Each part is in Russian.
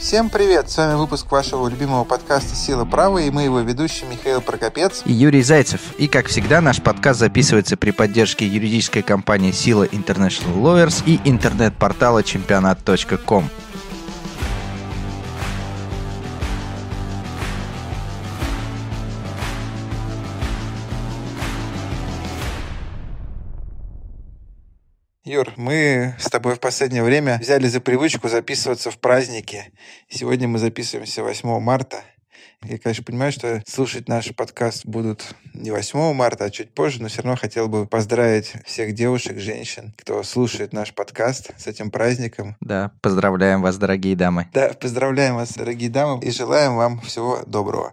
Всем привет! С вами выпуск вашего любимого подкаста «Сила права» и мы его ведущие Михаил Прокопец и Юрий Зайцев. И, как всегда, наш подкаст записывается при поддержке юридической компании «Сила International Lawyers» и интернет-портала чемпионат.ком. Юр, мы с тобой в последнее время взяли за привычку записываться в праздники. Сегодня мы записываемся 8 марта. Я, конечно, понимаю, что слушать наш подкаст будут не 8 марта, а чуть позже, но все равно хотел бы поздравить всех девушек, женщин, кто слушает наш подкаст с этим праздником. Да, поздравляем вас, дорогие дамы. Да, поздравляем вас, дорогие дамы, и желаем вам всего доброго.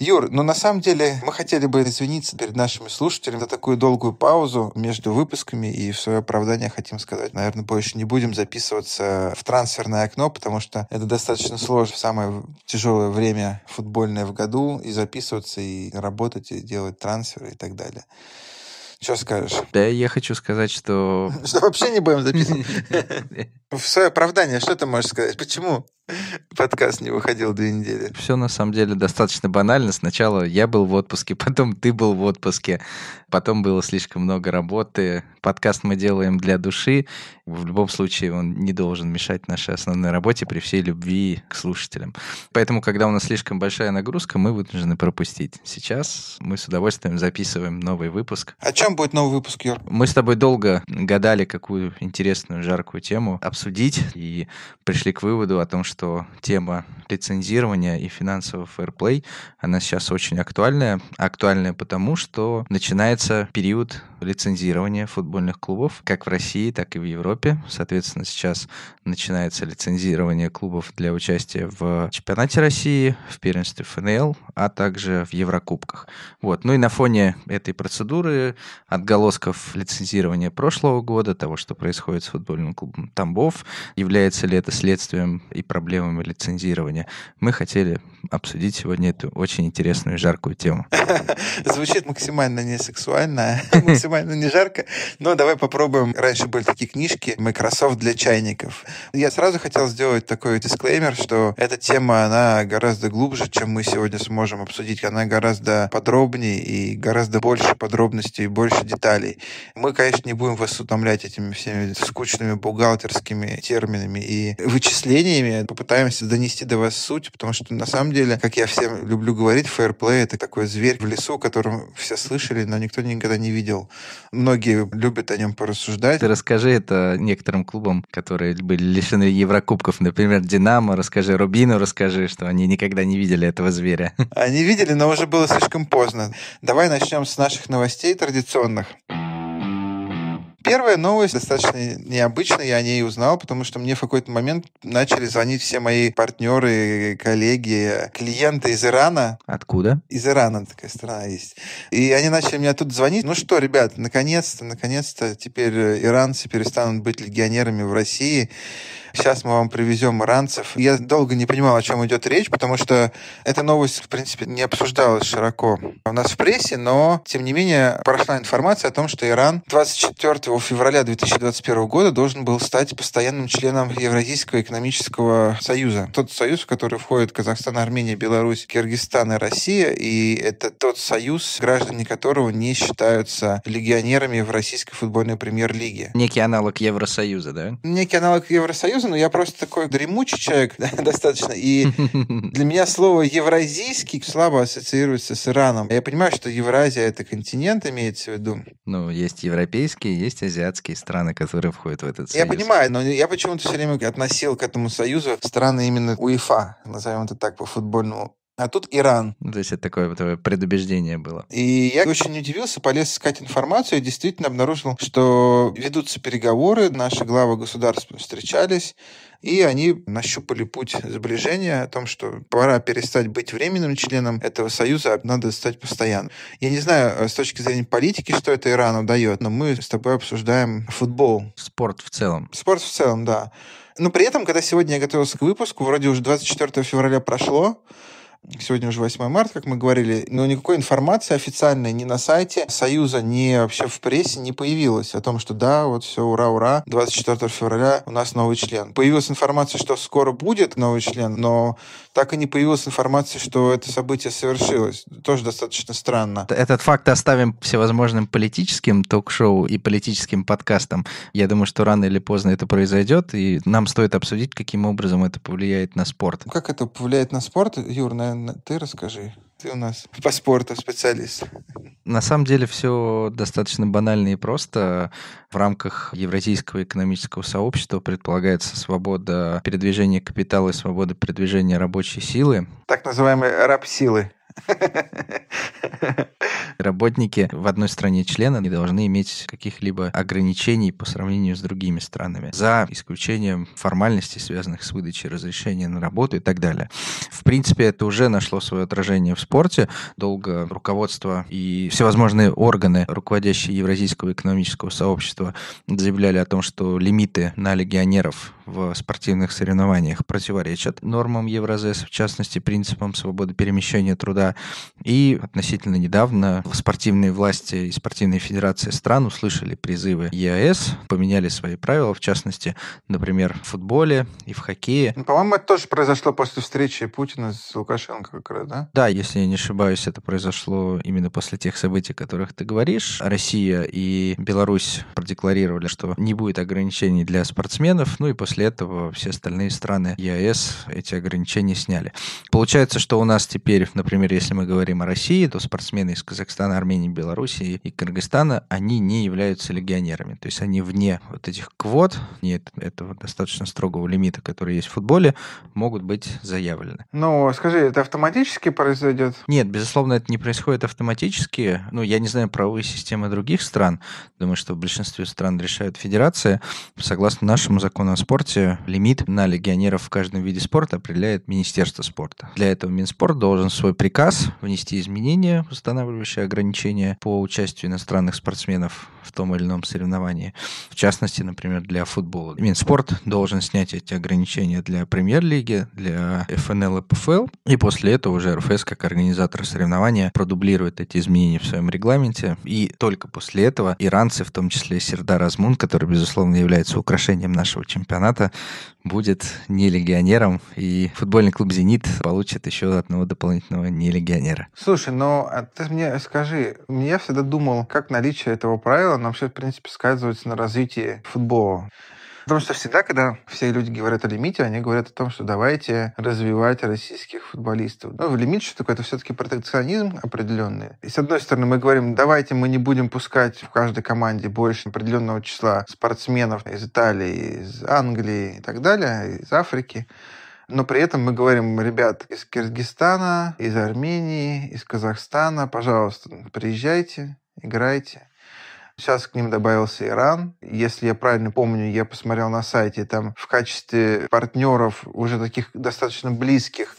Юр, ну на самом деле мы хотели бы извиниться перед нашими слушателями за такую долгую паузу между выпусками, и в свое оправдание хотим сказать, наверное, больше не будем записываться в трансферное окно, потому что это достаточно сложно в самое тяжелое время футбольное в году, и записываться, и работать, и делать трансферы и так далее. Что скажешь? Да я хочу сказать, что... Что вообще не будем записывать? В свое оправдание, что ты можешь сказать? Почему? Подкаст не выходил две недели. Все на самом деле достаточно банально. Сначала я был в отпуске, потом ты был в отпуске, потом было слишком много работы. Подкаст мы делаем для души. В любом случае он не должен мешать нашей основной работе при всей любви к слушателям. Поэтому, когда у нас слишком большая нагрузка, мы вынуждены пропустить. Сейчас мы с удовольствием записываем новый выпуск. О чем будет новый выпуск, Юр? Мы с тобой долго гадали, какую интересную, жаркую тему обсудить, и пришли к выводу о том, что что тема лицензирования и финансового фэрплей, она сейчас очень актуальная. Актуальная потому, что начинается период лицензирование футбольных клубов, как в России, так и в Европе. Соответственно, сейчас начинается лицензирование клубов для участия в чемпионате России, в первенстве ФНЛ, а также в Еврокубках. Вот. Ну и на фоне этой процедуры отголосков лицензирования прошлого года, того, что происходит с футбольным клубом Тамбов, является ли это следствием и проблемами лицензирования, мы хотели обсудить сегодня эту очень интересную и жаркую тему. Звучит максимально несексуально, максимально нормально, не жарко. Но давай попробуем. Раньше были такие книжки «Microsoft для чайников». Я сразу хотел сделать такой дисклеймер, что эта тема, она гораздо глубже, чем мы сегодня сможем обсудить. Она гораздо подробнее и гораздо больше подробностей и больше деталей. Мы, конечно, не будем вас утомлять этими всеми скучными бухгалтерскими терминами и вычислениями. Попытаемся донести до вас суть, потому что на самом деле, как я всем люблю говорить, фейерплей — это такой зверь в лесу, о котором все слышали, но никто никогда не видел. Многие любят о нем порассуждать. Ты расскажи это некоторым клубам, которые были лишены Еврокубков, например, «Динамо», расскажи «Рубину», расскажи, что они никогда не видели этого зверя. Они видели, но уже было слишком поздно. Давай начнем с наших новостей традиционных. Первая новость достаточно необычная, я о ней узнал, потому что мне в какой-то момент начали звонить все мои партнеры, коллеги, клиенты из Ирана. Откуда? Из Ирана такая страна есть. И они начали меня тут звонить. Ну что, ребят, наконец-то, наконец-то теперь иранцы перестанут быть легионерами в России сейчас мы вам привезем иранцев. Я долго не понимал, о чем идет речь, потому что эта новость, в принципе, не обсуждалась широко у нас в прессе, но, тем не менее, прошла информация о том, что Иран 24 февраля 2021 года должен был стать постоянным членом Евразийского экономического союза. Тот союз, в который входят Казахстан, Армения, Беларусь, Киргизстан и Россия, и это тот союз, граждане которого не считаются легионерами в российской футбольной премьер-лиге. Некий аналог Евросоюза, да? Некий аналог Евросоюза, серьезно, но я просто такой дремучий человек достаточно. И для меня слово «евразийский» слабо ассоциируется с Ираном. Я понимаю, что Евразия — это континент, имеется в виду. Ну, есть европейские, есть азиатские страны, которые входят в этот союз. Я понимаю, но я почему-то все время относил к этому союзу страны именно УЕФА, назовем это так по-футбольному. А тут Иран. Ну, то есть это такое твое предубеждение было. И я очень удивился, полез искать информацию и действительно обнаружил, что ведутся переговоры, наши главы государств встречались, и они нащупали путь сближения о том, что пора перестать быть временным членом этого союза, а надо стать постоянным. Я не знаю э, с точки зрения политики, что это Ирану дает, но мы с тобой обсуждаем футбол. Спорт в целом. Спорт в целом, да. Но при этом, когда сегодня я готовился к выпуску, вроде уже 24 февраля прошло, Сегодня уже 8 марта, как мы говорили, но никакой информации официальной ни на сайте Союза, ни вообще в прессе не появилось о том, что да, вот все, ура, ура, 24 февраля у нас новый член. Появилась информация, что скоро будет новый член, но так и не появилась информация, что это событие совершилось. Тоже достаточно странно. Этот факт оставим всевозможным политическим ток-шоу и политическим подкастам. Я думаю, что рано или поздно это произойдет, и нам стоит обсудить, каким образом это повлияет на спорт. Как это повлияет на спорт, Юр, наверное, ты расскажи. Ты у нас по спорту специалист. На самом деле все достаточно банально и просто. В рамках Евразийского экономического сообщества предполагается свобода передвижения капитала и свобода передвижения рабочей силы. Так называемые раб-силы. Работники в одной стране члена не должны иметь каких-либо ограничений по сравнению с другими странами, за исключением формальностей, связанных с выдачей разрешения на работу и так далее. В принципе, это уже нашло свое отражение в спорте. Долго руководство и всевозможные органы, руководящие Евразийского экономического сообщества, заявляли о том, что лимиты на легионеров в спортивных соревнованиях противоречат нормам Евразес, в частности, принципам свободы перемещения труда года. И относительно недавно спортивные власти и спортивные федерации стран услышали призывы ЕАС поменяли свои правила, в частности, например, в футболе и в хоккее. Ну, по-моему, это тоже произошло после встречи Путина с Лукашенко как раз, да? Да, если я не ошибаюсь, это произошло именно после тех событий, о которых ты говоришь. Россия и Беларусь продекларировали, что не будет ограничений для спортсменов, ну и после этого все остальные страны ЕАС эти ограничения сняли. Получается, что у нас теперь, например, если мы говорим о России, то спортсмены из Казахстана, Армении, Белоруссии и Кыргызстана, они не являются легионерами. То есть они вне вот этих квот, нет этого достаточно строгого лимита, который есть в футболе, могут быть заявлены. Ну, скажи, это автоматически произойдет? Нет, безусловно, это не происходит автоматически. Ну, я не знаю правовые системы других стран. Думаю, что в большинстве стран решают федерация. Согласно нашему закону о спорте, лимит на легионеров в каждом виде спорта определяет Министерство спорта. Для этого Минспорт должен свой приказ приказ внести изменения, устанавливающие ограничения по участию иностранных спортсменов в том или ином соревновании. В частности, например, для футбола. Минспорт должен снять эти ограничения для премьер-лиги, для ФНЛ и ПФЛ, и после этого уже РФС, как организатор соревнования, продублирует эти изменения в своем регламенте, и только после этого иранцы, в том числе Сердар Азмун, который, безусловно, является украшением нашего чемпионата, будет не легионером, и футбольный клуб «Зенит» получит еще одного дополнительного не легионера. Слушай, ну а ты мне скажи, я всегда думал, как наличие этого правила вообще, в принципе, сказывается на развитии футбола. Потому что всегда, когда все люди говорят о лимите, они говорят о том, что давайте развивать российских футболистов. Но ну, в лимит что такое? Это все-таки протекционизм определенный. И с одной стороны, мы говорим, давайте мы не будем пускать в каждой команде больше определенного числа спортсменов из Италии, из Англии и так далее, из Африки но при этом мы говорим, ребят, из Киргизстана, из Армении, из Казахстана, пожалуйста, приезжайте, играйте. Сейчас к ним добавился Иран. Если я правильно помню, я посмотрел на сайте, там в качестве партнеров уже таких достаточно близких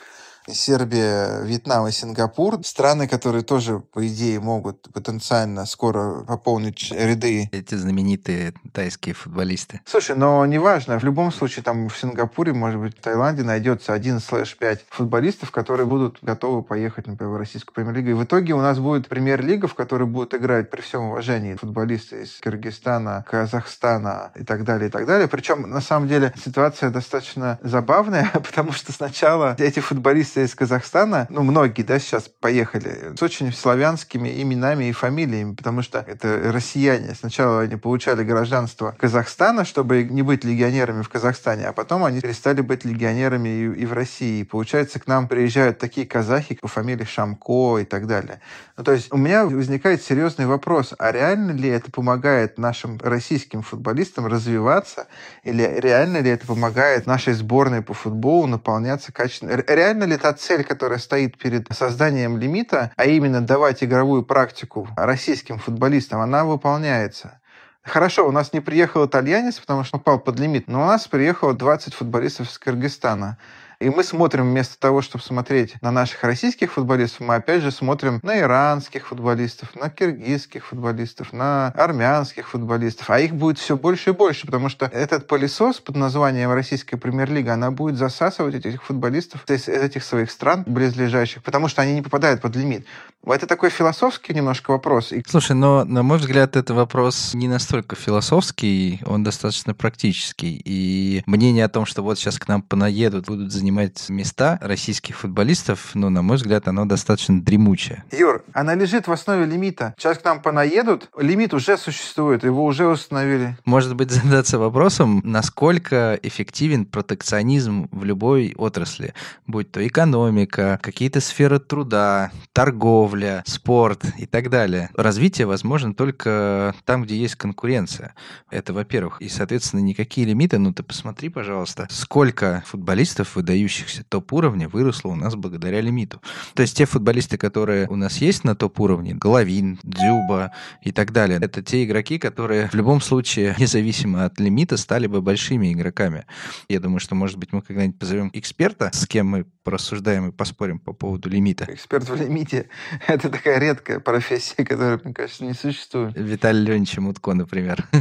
Сербия, Вьетнам и Сингапур. Страны, которые тоже, по идее, могут потенциально скоро пополнить ряды. Эти знаменитые тайские футболисты. Слушай, но неважно. В любом случае, там в Сингапуре, может быть, в Таиланде найдется один слэш 5 футболистов, которые будут готовы поехать, например, в российскую премьер-лигу. И в итоге у нас будет премьер-лига, в которой будут играть при всем уважении футболисты из Кыргызстана, Казахстана и так далее, и так далее. Причем, на самом деле, ситуация достаточно забавная, потому что сначала эти футболисты выходцы из Казахстана, ну, многие, да, сейчас поехали с очень славянскими именами и фамилиями, потому что это россияне. Сначала они получали гражданство Казахстана, чтобы не быть легионерами в Казахстане, а потом они перестали быть легионерами и, и в России. И получается, к нам приезжают такие казахи по фамилии Шамко и так далее. Ну, то есть у меня возникает серьезный вопрос, а реально ли это помогает нашим российским футболистам развиваться, или реально ли это помогает нашей сборной по футболу наполняться качественно? Реально ли та цель, которая стоит перед созданием лимита, а именно давать игровую практику российским футболистам, она выполняется. Хорошо, у нас не приехал итальянец, потому что он попал под лимит, но у нас приехало 20 футболистов из Кыргызстана. И мы смотрим, вместо того, чтобы смотреть на наших российских футболистов, мы опять же смотрим на иранских футболистов, на киргизских футболистов, на армянских футболистов. А их будет все больше и больше, потому что этот пылесос под названием российская премьер-лига, она будет засасывать этих футболистов из этих своих стран близлежащих, потому что они не попадают под лимит. Это такой философский немножко вопрос. Слушай, но на мой взгляд, это вопрос не настолько философский, он достаточно практический. И мнение о том, что вот сейчас к нам понаедут, будут заниматься занимать места российских футболистов, ну, на мой взгляд, оно достаточно дремучее. Юр, она лежит в основе лимита. Сейчас к нам понаедут, лимит уже существует, его уже установили. Может быть, задаться вопросом, насколько эффективен протекционизм в любой отрасли, будь то экономика, какие-то сферы труда, торговля, спорт и так далее. Развитие возможно только там, где есть конкуренция. Это, во-первых. И, соответственно, никакие лимиты, ну ты посмотри, пожалуйста, сколько футболистов выдают выдающихся топ-уровня выросло у нас благодаря лимиту. То есть те футболисты, которые у нас есть на топ-уровне, Головин, Дзюба и так далее, это те игроки, которые в любом случае, независимо от лимита, стали бы большими игроками. Я думаю, что, может быть, мы когда-нибудь позовем эксперта, с кем мы порассуждаем и поспорим по поводу лимита. Эксперт в лимите — это такая редкая профессия, которая, мне кажется, не существует. Виталий Леонидович Мутко, например.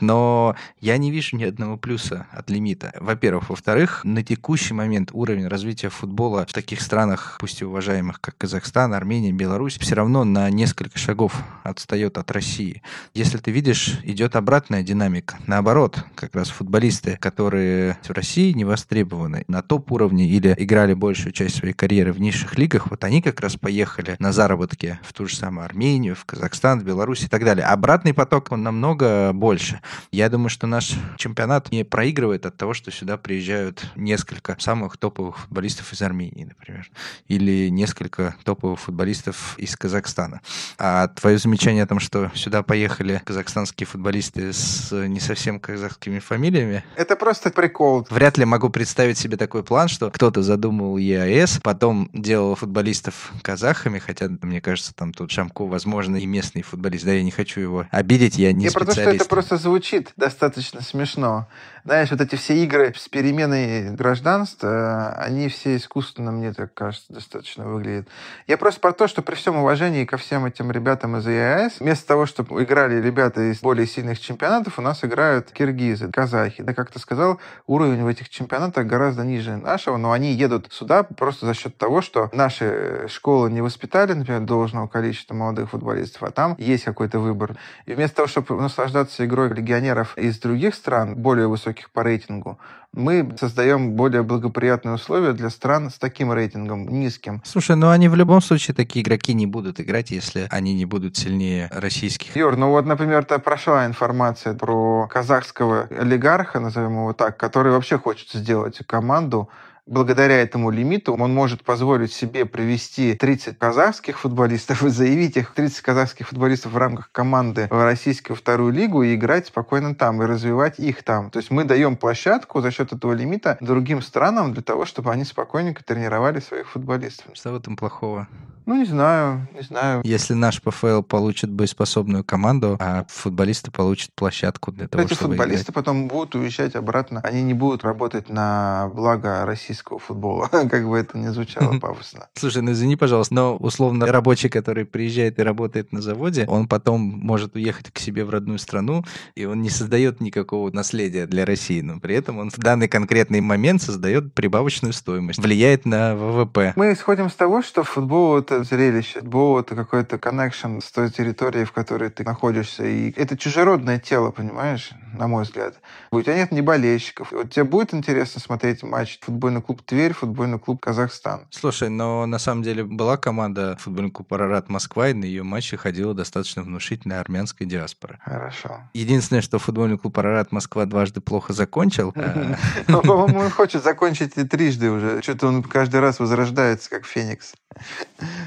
Но я не вижу ни одного плюса от лимита. Во-первых. Во-вторых, на текущий момент момент уровень развития футбола в таких странах, пусть и уважаемых, как Казахстан, Армения, Беларусь, все равно на несколько шагов отстает от России. Если ты видишь, идет обратная динамика. Наоборот, как раз футболисты, которые в России не востребованы на топ-уровне или играли большую часть своей карьеры в низших лигах, вот они как раз поехали на заработки в ту же самую Армению, в Казахстан, в Беларусь и так далее. Обратный поток, он намного больше. Я думаю, что наш чемпионат не проигрывает от того, что сюда приезжают несколько самых самых топовых футболистов из Армении, например, или несколько топовых футболистов из Казахстана. А твое замечание о том, что сюда поехали казахстанские футболисты с не совсем казахскими фамилиями... Это просто прикол. Вряд ли могу представить себе такой план, что кто-то задумал ЕАС, потом делал футболистов казахами, хотя, мне кажется, там тут Шамку, возможно, и местный футболист, да, я не хочу его обидеть, я не я специалист. Я просто, что это просто звучит достаточно смешно. Знаешь, вот эти все игры с переменой гражданства, Э, они все искусственно, мне так кажется, достаточно выглядят. Я просто про то, что при всем уважении ко всем этим ребятам из ЕАЭС, вместо того, чтобы играли ребята из более сильных чемпионатов, у нас играют киргизы, казахи. Да, как ты сказал, уровень в этих чемпионатах гораздо ниже нашего, но они едут сюда просто за счет того, что наши э, школы не воспитали, например, должного количества молодых футболистов, а там есть какой-то выбор. И вместо того, чтобы наслаждаться игрой легионеров из других стран, более высоких по рейтингу, мы создаем более благоприятные условия для стран с таким рейтингом низким. Слушай, ну они в любом случае такие игроки не будут играть, если они не будут сильнее российских. Юр, ну вот, например, то прошла информация про казахского олигарха, назовем его так, который вообще хочет сделать команду Благодаря этому лимиту он может позволить себе привести 30 казахских футболистов и заявить их 30 казахских футболистов в рамках команды в российскую вторую лигу и играть спокойно там, и развивать их там. То есть мы даем площадку за счет этого лимита другим странам для того, чтобы они спокойненько тренировали своих футболистов. Что в этом плохого? Ну, не знаю, не знаю. Если наш ПФЛ получит боеспособную команду, а футболисты получат площадку для того, Эти чтобы футболисты играть. потом будут уезжать обратно. Они не будут работать на благо России российского футбола, как бы это ни звучало пафосно. Слушай, ну извини, пожалуйста, но условно рабочий, который приезжает и работает на заводе, он потом может уехать к себе в родную страну, и он не создает никакого наследия для России, но при этом он в данный конкретный момент создает прибавочную стоимость, влияет на ВВП. Мы исходим с того, что футбол — это зрелище, футбол — это какой-то коннекшн с той территорией, в которой ты находишься, и это чужеродное тело, понимаешь, на мой взгляд. У тебя нет ни болельщиков. Вот тебе будет интересно смотреть матч футбольного клуб Тверь, футбольный клуб Казахстан. Слушай, но на самом деле была команда футбольный клуб Арарат Москва, и на ее матче ходила достаточно внушительная армянская диаспора. Хорошо. Единственное, что футбольный клуб Арарат Москва дважды плохо закончил. А ну, по-моему, он хочет закончить и трижды уже. Что-то он каждый раз возрождается, как Феникс.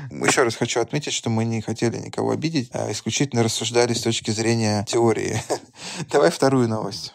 Еще раз хочу отметить, что мы не хотели никого обидеть, а исключительно рассуждали с точки зрения теории. Давай вторую новость.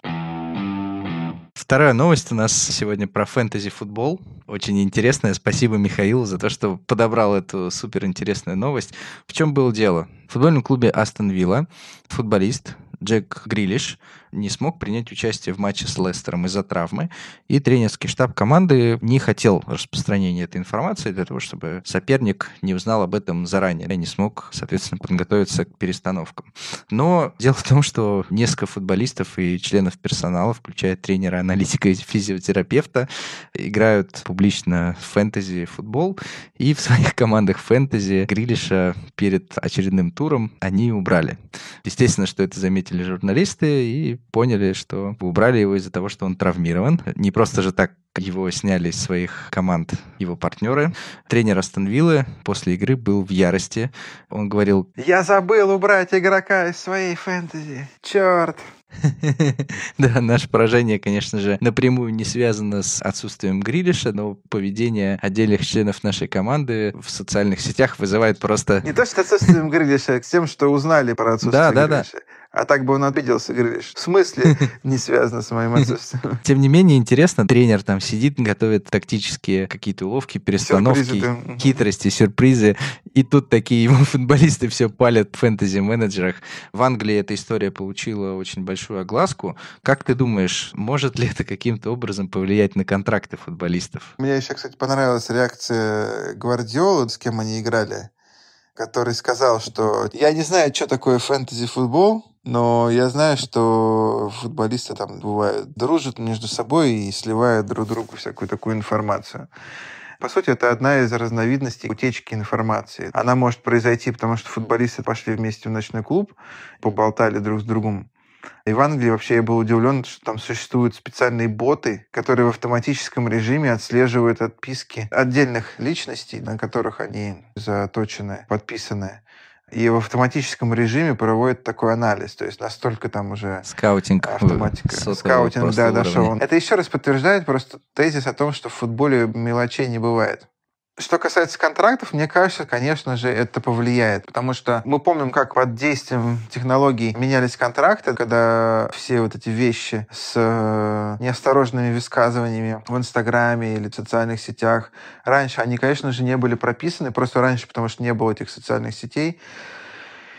Вторая новость у нас сегодня про фэнтези-футбол. Очень интересная. Спасибо Михаилу за то, что подобрал эту суперинтересную новость. В чем было дело? В футбольном клубе Астон Вилла футболист Джек Грилиш не смог принять участие в матче с Лестером из-за травмы, и тренерский штаб команды не хотел распространения этой информации для того, чтобы соперник не узнал об этом заранее и не смог, соответственно, подготовиться к перестановкам. Но дело в том, что несколько футболистов и членов персонала, включая тренера, аналитика и физиотерапевта, играют публично в фэнтези футбол, и в своих командах фэнтези Грилиша перед очередным туром они убрали. Естественно, что это заметили журналисты и поняли, что убрали его из-за того, что он травмирован. Не просто же так его сняли из своих команд его партнеры. Тренер Астон Виллы после игры был в ярости. Он говорил... Я забыл убрать игрока из своей фэнтези. Черт. Да, наше поражение, конечно же, напрямую не связано с отсутствием Грилиша, но поведение отдельных членов нашей команды в социальных сетях вызывает просто... Не то, что отсутствием Грилиша, а с тем, что узнали про отсутствие да, да, Грилиша. Да. А так бы он обиделся, говоришь, в смысле не связано с моим отсутствием? Тем не менее, интересно, тренер там сидит, готовит тактические какие-то уловки, перестановки, сюрпризы хитрости, сюрпризы. И тут такие его футболисты все палят в фэнтези-менеджерах. В Англии эта история получила очень большую огласку. Как ты думаешь, может ли это каким-то образом повлиять на контракты футболистов? Мне еще, кстати, понравилась реакция Гвардиолы, с кем они играли который сказал, что я не знаю, что такое фэнтези-футбол, но я знаю, что футболисты там бывают дружат между собой и сливают друг другу всякую такую информацию. По сути, это одна из разновидностей утечки информации. Она может произойти, потому что футболисты пошли вместе в ночной клуб, поболтали друг с другом. И в Англии вообще я был удивлен, что там существуют специальные боты, которые в автоматическом режиме отслеживают отписки отдельных личностей, на которых они заточены, подписаны и в автоматическом режиме проводит такой анализ. То есть настолько там уже... Скаутинг. Э, автоматика. Скаутинг, да, дошел. Это еще раз подтверждает просто тезис о том, что в футболе мелочей не бывает. Что касается контрактов, мне кажется, конечно же, это повлияет, потому что мы помним, как под действием технологий менялись контракты, когда все вот эти вещи с э, неосторожными высказываниями в Инстаграме или в социальных сетях, раньше они, конечно же, не были прописаны, просто раньше, потому что не было этих социальных сетей,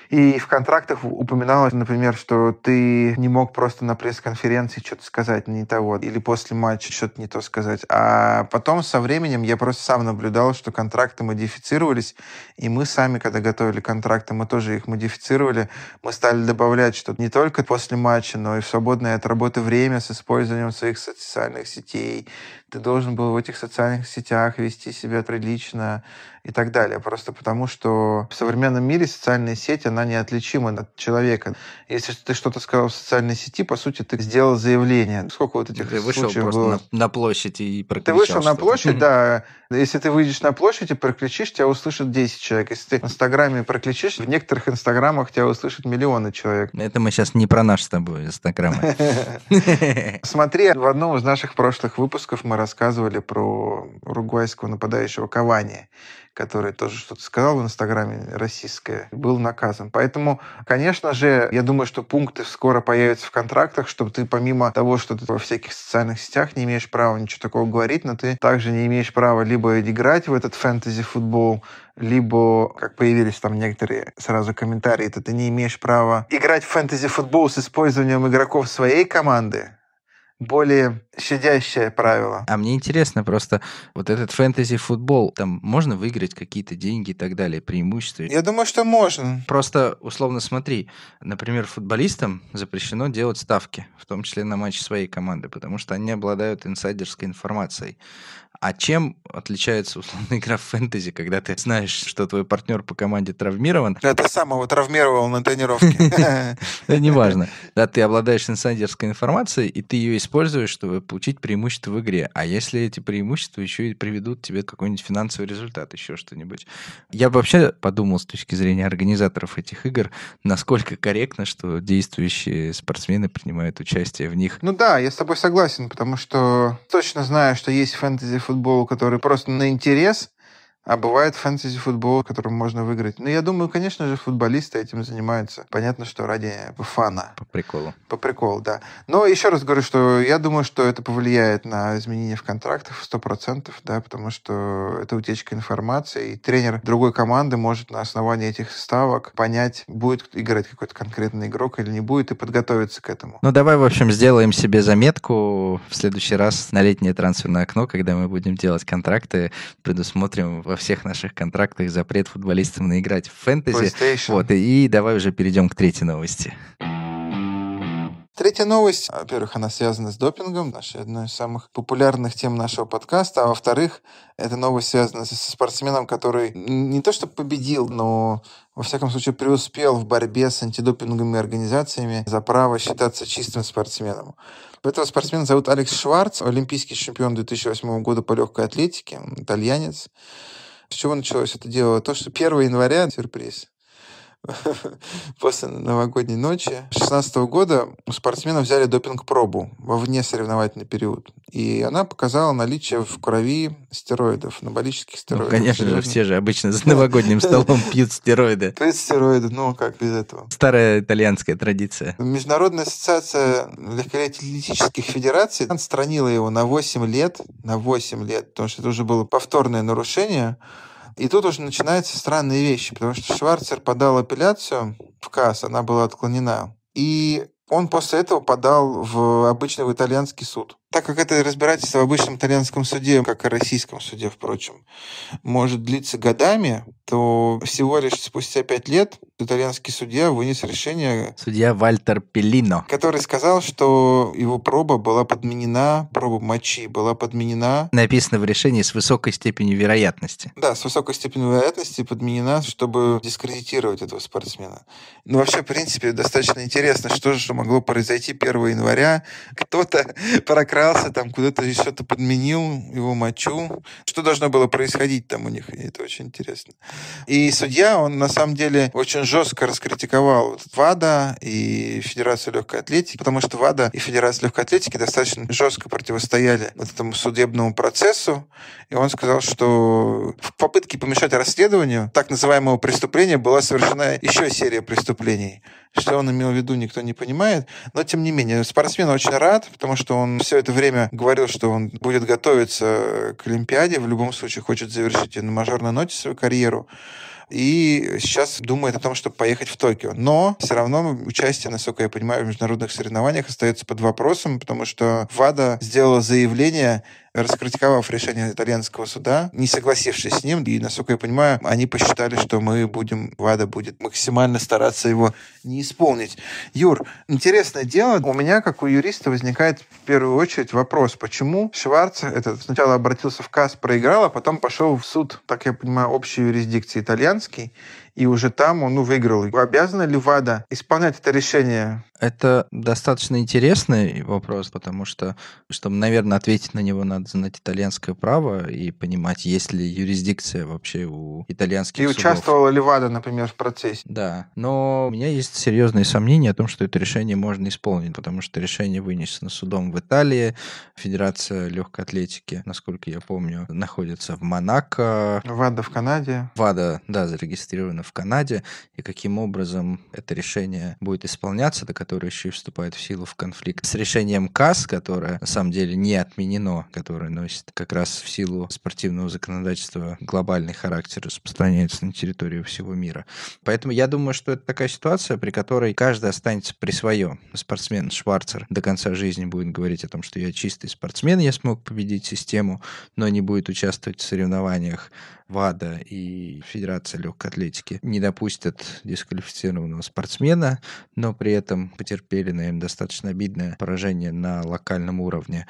и в контрактах упоминалось, например, что ты не мог просто на пресс-конференции что-то сказать не того, или после матча что-то не то сказать. А потом со временем я просто сам наблюдал, что контракты модифицировались, и мы сами, когда готовили контракты, мы тоже их модифицировали. Мы стали добавлять, что то не только после матча, но и в свободное от работы время с использованием своих социальных сетей, ты должен был в этих социальных сетях вести себя прилично и так далее. Просто потому, что в современном мире социальная сеть, она неотличима от человека. Если ты что-то сказал в социальной сети, по сути, ты сделал заявление. Сколько вот этих ты вышел случаев просто было? На, на площадь и прокричал Ты вышел на площадь, да. Если ты выйдешь на площадь и прокричишь, тебя услышат 10 человек. Если ты в Инстаграме прокричишь, в некоторых Инстаграмах тебя услышат миллионы человек. Это мы сейчас не про наш с тобой Инстаграм. Смотри, в одном из наших прошлых выпусков мы рассказывали про уругвайского нападающего Кавани, который тоже что-то сказал в Инстаграме российское, был наказан. Поэтому, конечно же, я думаю, что пункты скоро появятся в контрактах, чтобы ты помимо того, что ты во всяких социальных сетях не имеешь права ничего такого говорить, но ты также не имеешь права либо играть в этот фэнтези-футбол, либо, как появились там некоторые сразу комментарии, то ты не имеешь права играть в фэнтези-футбол с использованием игроков своей команды, более щадящее правило. А мне интересно просто, вот этот фэнтези-футбол, там можно выиграть какие-то деньги и так далее, преимущества? Я думаю, что можно. Просто, условно, смотри, например, футболистам запрещено делать ставки, в том числе на матч своей команды, потому что они обладают инсайдерской информацией. А чем отличается условная игра в фэнтези, когда ты знаешь, что твой партнер по команде травмирован? Это самого травмировал на тренировке. Да, неважно. Да, ты обладаешь инсайдерской информацией, и ты ее используешь, чтобы получить преимущество в игре. А если эти преимущества еще и приведут тебе какой-нибудь финансовый результат, еще что-нибудь. Я бы вообще подумал с точки зрения организаторов этих игр, насколько корректно, что действующие спортсмены принимают участие в них. Ну да, я с тобой согласен, потому что точно знаю, что есть фэнтези футболу, который просто на интерес, а бывает фэнтези-футбол, которым можно выиграть. Но ну, я думаю, конечно же, футболисты этим занимаются. Понятно, что ради фана. По приколу. По приколу, да. Но еще раз говорю, что я думаю, что это повлияет на изменения в контрактах 100%, да, потому что это утечка информации, и тренер другой команды может на основании этих ставок понять, будет играть какой-то конкретный игрок или не будет, и подготовиться к этому. Ну, давай, в общем, сделаем себе заметку в следующий раз на летнее трансферное окно, когда мы будем делать контракты, предусмотрим э, во всех наших контрактах запрет футболистам наиграть в фэнтези. Вот, и, давай уже перейдем к третьей новости. Третья новость. Во-первых, она связана с допингом, нашей одной из самых популярных тем нашего подкаста. А во-вторых, эта новость связана со спортсменом, который не то что победил, но во всяком случае, преуспел в борьбе с антидопинговыми организациями за право считаться чистым спортсменом. Этого спортсмена зовут Алекс Шварц, олимпийский чемпион 2008 года по легкой атлетике, итальянец. С чего началось это дело? То, что 1 января, сюрприз, после новогодней ночи 2016 года у спортсмена взяли допинг-пробу во вне соревновательный период. И она показала наличие в крови стероидов, анаболических ну, стероидов. Ну, конечно же, все же обычно за новогодним столом пьют стероиды. Пьют стероиды, ну как без этого. Старая итальянская традиция. Международная ассоциация легкоатлетических федераций отстранила его на 8 лет, на 8 лет, потому что это уже было повторное нарушение. И тут уже начинаются странные вещи, потому что Шварцер подал апелляцию в КАС, она была отклонена. И он после этого подал в обычный в итальянский суд. Так как это разбирательство в обычном итальянском суде, как и российском суде, впрочем, может длиться годами, то всего лишь спустя пять лет итальянский судья вынес решение... Судья Вальтер Пеллино. Который сказал, что его проба была подменена, проба мочи была подменена... Написано в решении с высокой степенью вероятности. Да, с высокой степенью вероятности подменена, чтобы дискредитировать этого спортсмена. Ну, вообще, в принципе, достаточно интересно, что же могло произойти 1 января. Кто-то прокрал постарался, там куда-то что-то подменил, его мочу. Что должно было происходить там у них, это очень интересно. И судья, он на самом деле очень жестко раскритиковал ВАДА и Федерацию легкой атлетики, потому что ВАДА и Федерация легкой атлетики достаточно жестко противостояли вот этому судебному процессу, и он сказал, что в попытке помешать расследованию так называемого преступления была совершена еще серия преступлений. Что он имел в виду, никто не понимает, но тем не менее, спортсмен очень рад, потому что он все какое-то время говорил, что он будет готовиться к Олимпиаде, в любом случае хочет завершить на мажорной ноте свою карьеру и сейчас думает о том, чтобы поехать в Токио. Но все равно участие, насколько я понимаю, в международных соревнованиях остается под вопросом, потому что ВАДА сделала заявление раскритиковав решение итальянского суда, не согласившись с ним, и, насколько я понимаю, они посчитали, что мы будем, ВАДА будет максимально стараться его не исполнить. Юр, интересное дело, у меня, как у юриста, возникает в первую очередь вопрос, почему Шварц этот, сначала обратился в КАС, проиграл, а потом пошел в суд, так я понимаю, общей юрисдикции итальянский, и уже там он ну, выиграл. Обязана ли ВАДА исполнять это решение это достаточно интересный вопрос, потому что, чтобы, наверное, ответить на него, надо знать итальянское право и понимать, есть ли юрисдикция вообще у итальянских и судов. И участвовала ли Вада, например, в процессе. Да, но у меня есть серьезные сомнения о том, что это решение можно исполнить, потому что решение вынесено судом в Италии, Федерация легкой атлетики, насколько я помню, находится в Монако. ВАДА в Канаде. ВАДА, да, зарегистрирована в Канаде. И каким образом это решение будет исполняться, так которое еще и вступает в силу в конфликт с решением КАС, которое на самом деле не отменено, которое носит как раз в силу спортивного законодательства глобальный характер, распространяется на территорию всего мира. Поэтому я думаю, что это такая ситуация, при которой каждый останется при своем. Спортсмен Шварцер до конца жизни будет говорить о том, что я чистый спортсмен, я смог победить систему, но не будет участвовать в соревнованиях ВАДА и Федерация легкой атлетики не допустят дисквалифицированного спортсмена, но при этом потерпели, наверное, достаточно обидное поражение на локальном уровне.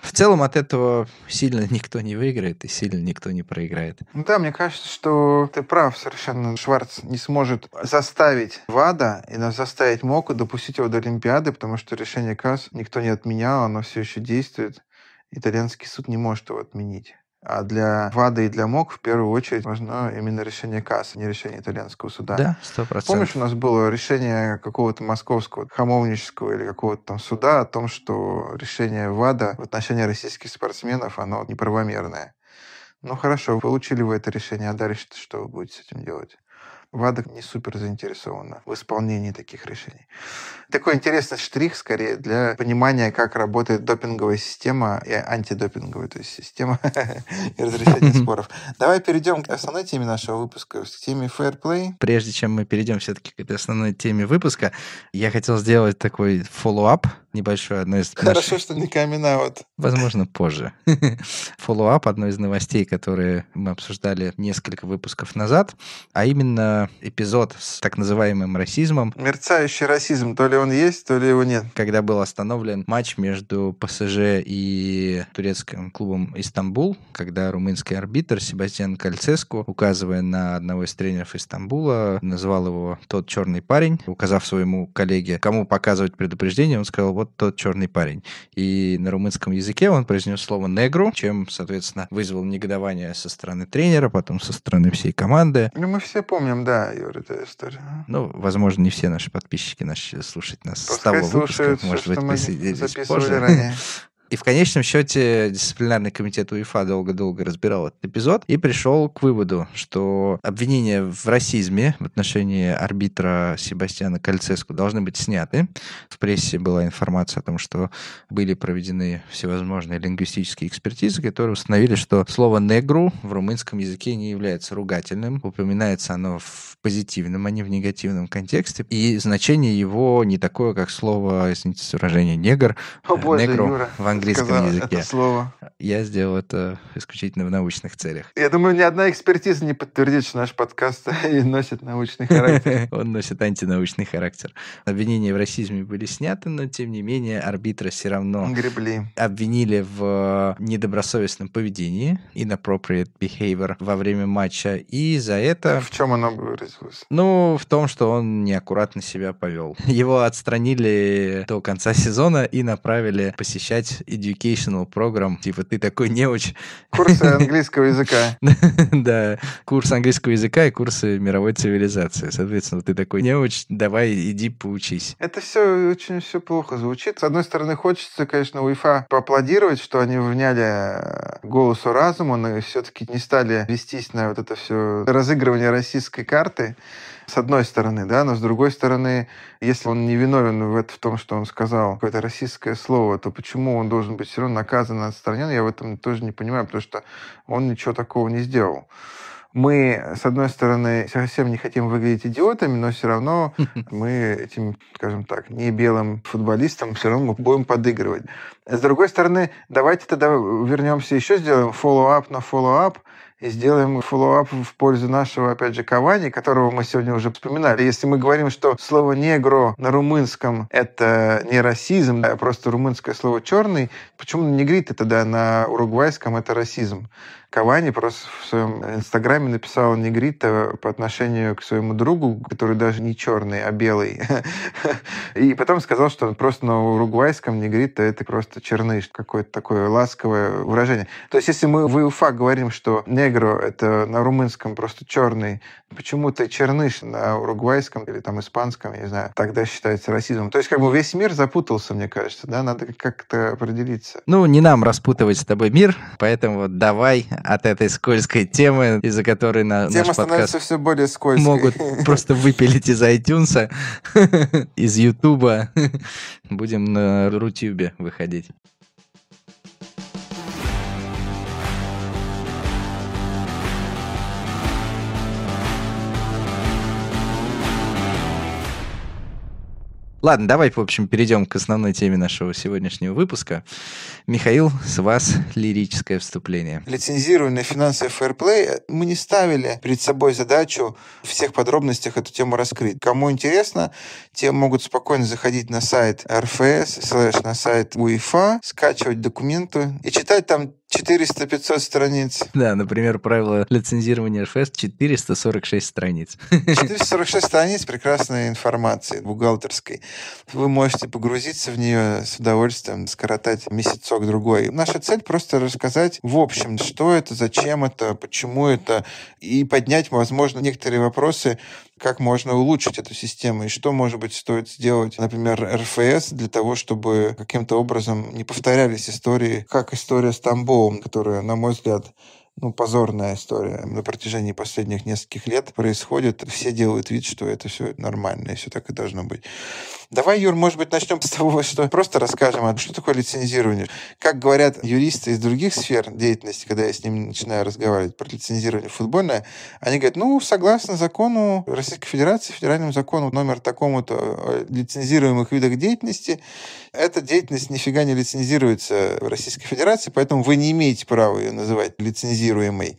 В целом от этого сильно никто не выиграет и сильно никто не проиграет. Ну да, мне кажется, что ты прав совершенно. Шварц не сможет заставить ВАДА и нас заставить МОКу допустить его до Олимпиады, потому что решение КАС никто не отменял, оно все еще действует. Итальянский суд не может его отменить. А для Вады и для МОК в первую очередь важно именно решение КАС, не решение итальянского суда. Да, сто процентов. Помнишь, у нас было решение какого-то московского, хамовнического или какого-то там суда о том, что решение ВАДА в отношении российских спортсменов, оно неправомерное. Ну хорошо, получили вы это решение, а дальше что вы будете с этим делать? ВАДА не супер заинтересована в исполнении таких решений. Такой интересный штрих, скорее, для понимания, как работает допинговая система и антидопинговая, то есть система и разрешение споров. Давай перейдем к основной теме нашего выпуска, к теме fair play. Прежде чем мы перейдем все-таки к этой основной теме выпуска, я хотел сделать такой follow-up небольшое одно из... Хорошо, наших... что не камин -аут. Возможно, позже. Фоллоуап одной из новостей, которые мы обсуждали несколько выпусков назад, а именно эпизод с так называемым расизмом. Мерцающий расизм. То ли он есть, то ли его нет. Когда был остановлен матч между ПСЖ и турецким клубом Истамбул, когда румынский арбитр Себастьян Кальцеску, указывая на одного из тренеров Истамбула, назвал его тот черный парень, указав своему коллеге, кому показывать предупреждение, он сказал, вот тот черный парень. И на румынском языке он произнес слово «негру», чем, соответственно, вызвал негодование со стороны тренера, потом со стороны всей команды. Ну, мы все помним, да, Юр, эту историю. Ну, возможно, не все наши подписчики, начали слушать нас Пускай с того выпуска, может все, быть, присоединились позже. Ранее. И в конечном счете дисциплинарный комитет УЕФА долго-долго разбирал этот эпизод и пришел к выводу, что обвинения в расизме в отношении арбитра Себастьяна Кальцеску должны быть сняты. В прессе была информация о том, что были проведены всевозможные лингвистические экспертизы, которые установили, что слово «негру» в румынском языке не является ругательным. Упоминается оно в позитивном, а не в негативном контексте. И значение его не такое, как слово, извините, выражение «негр», О, э, боже, «негру» Юра. в английском английском сказал языке. Это слово. Я сделал это исключительно в научных целях. Я думаю, ни одна экспертиза не подтвердит, что наш подкаст не носит научный характер. Он носит антинаучный характер. Обвинения в расизме были сняты, но тем не менее арбитра все равно Гребли. обвинили в э, недобросовестном поведении, inappropriate behavior во время матча, и за это... В чем оно выразилось? Ну, в том, что он неаккуратно себя повел. Его отстранили до конца сезона и направили посещать educational program, типа ты такой неуч. Курсы английского языка. Да, курс английского языка и курсы мировой цивилизации. Соответственно, ты такой неуч, давай иди поучись. Это все очень все плохо звучит. С одной стороны, хочется, конечно, УЕФА поаплодировать, что они вняли э, голосу разума, но все-таки не стали вестись на вот это все разыгрывание российской карты с одной стороны, да, но с другой стороны, если он не виновен в, это, в том, что он сказал какое-то российское слово, то почему он должен быть все равно наказан и отстранен, я в этом тоже не понимаю, потому что он ничего такого не сделал мы, с одной стороны, совсем не хотим выглядеть идиотами, но все равно мы этим, скажем так, не белым футболистам все равно мы будем подыгрывать. С другой стороны, давайте тогда вернемся еще, сделаем follow-up на follow-up, и сделаем фоллоуап в пользу нашего, опять же, Кавани, которого мы сегодня уже вспоминали. Если мы говорим, что слово «негро» на румынском — это не расизм, а просто румынское слово «черный», почему негрит тогда на уругвайском — это расизм? Кавани просто в своем инстаграме написал негрита по отношению к своему другу, который даже не черный, а белый. И потом сказал, что он просто на уругвайском негрита это просто черныш. Какое-то такое ласковое выражение. То есть если мы в Уфа говорим, что негро это на румынском просто черный, почему-то черныш на уругвайском или там испанском, я не знаю, тогда считается расизмом. То есть как бы весь мир запутался, мне кажется, да, надо как-то определиться. Ну, не нам распутывать с тобой мир, поэтому давай от этой скользкой темы, из-за которой на, Тема наш становится все более скользкой. Могут просто выпилить из iTunes, из YouTube. Будем на Рутюбе выходить. Ладно, давай, в общем, перейдем к основной теме нашего сегодняшнего выпуска. Михаил, с вас лирическое вступление. Лицензирование финансовый фэрплей. Мы не ставили перед собой задачу всех подробностях эту тему раскрыть. Кому интересно, те могут спокойно заходить на сайт РФС, слэш на сайт УЕФА, скачивать документы и читать там 400-500 страниц. Да, например, правило лицензирования FEST 446 страниц. 446 страниц прекрасной информации бухгалтерской. Вы можете погрузиться в нее с удовольствием, скоротать месяцок-другой. Наша цель просто рассказать в общем, что это, зачем это, почему это, и поднять, возможно, некоторые вопросы, как можно улучшить эту систему и что, может быть, стоит сделать, например, РФС для того, чтобы каким-то образом не повторялись истории, как история с Тамбовым Лоун, которая, на мой взгляд, ну, позорная история на протяжении последних нескольких лет происходит. Все делают вид, что это все нормально, и все так и должно быть. Давай, Юр, может быть, начнем с того, что просто расскажем, а что такое лицензирование. Как говорят юристы из других сфер деятельности, когда я с ними начинаю разговаривать про лицензирование футбольное, они говорят, ну, согласно закону Российской Федерации, федеральному закону номер такому-то лицензируемых видах деятельности, эта деятельность нифига не лицензируется в Российской Федерации, поэтому вы не имеете права ее называть лицензируемой.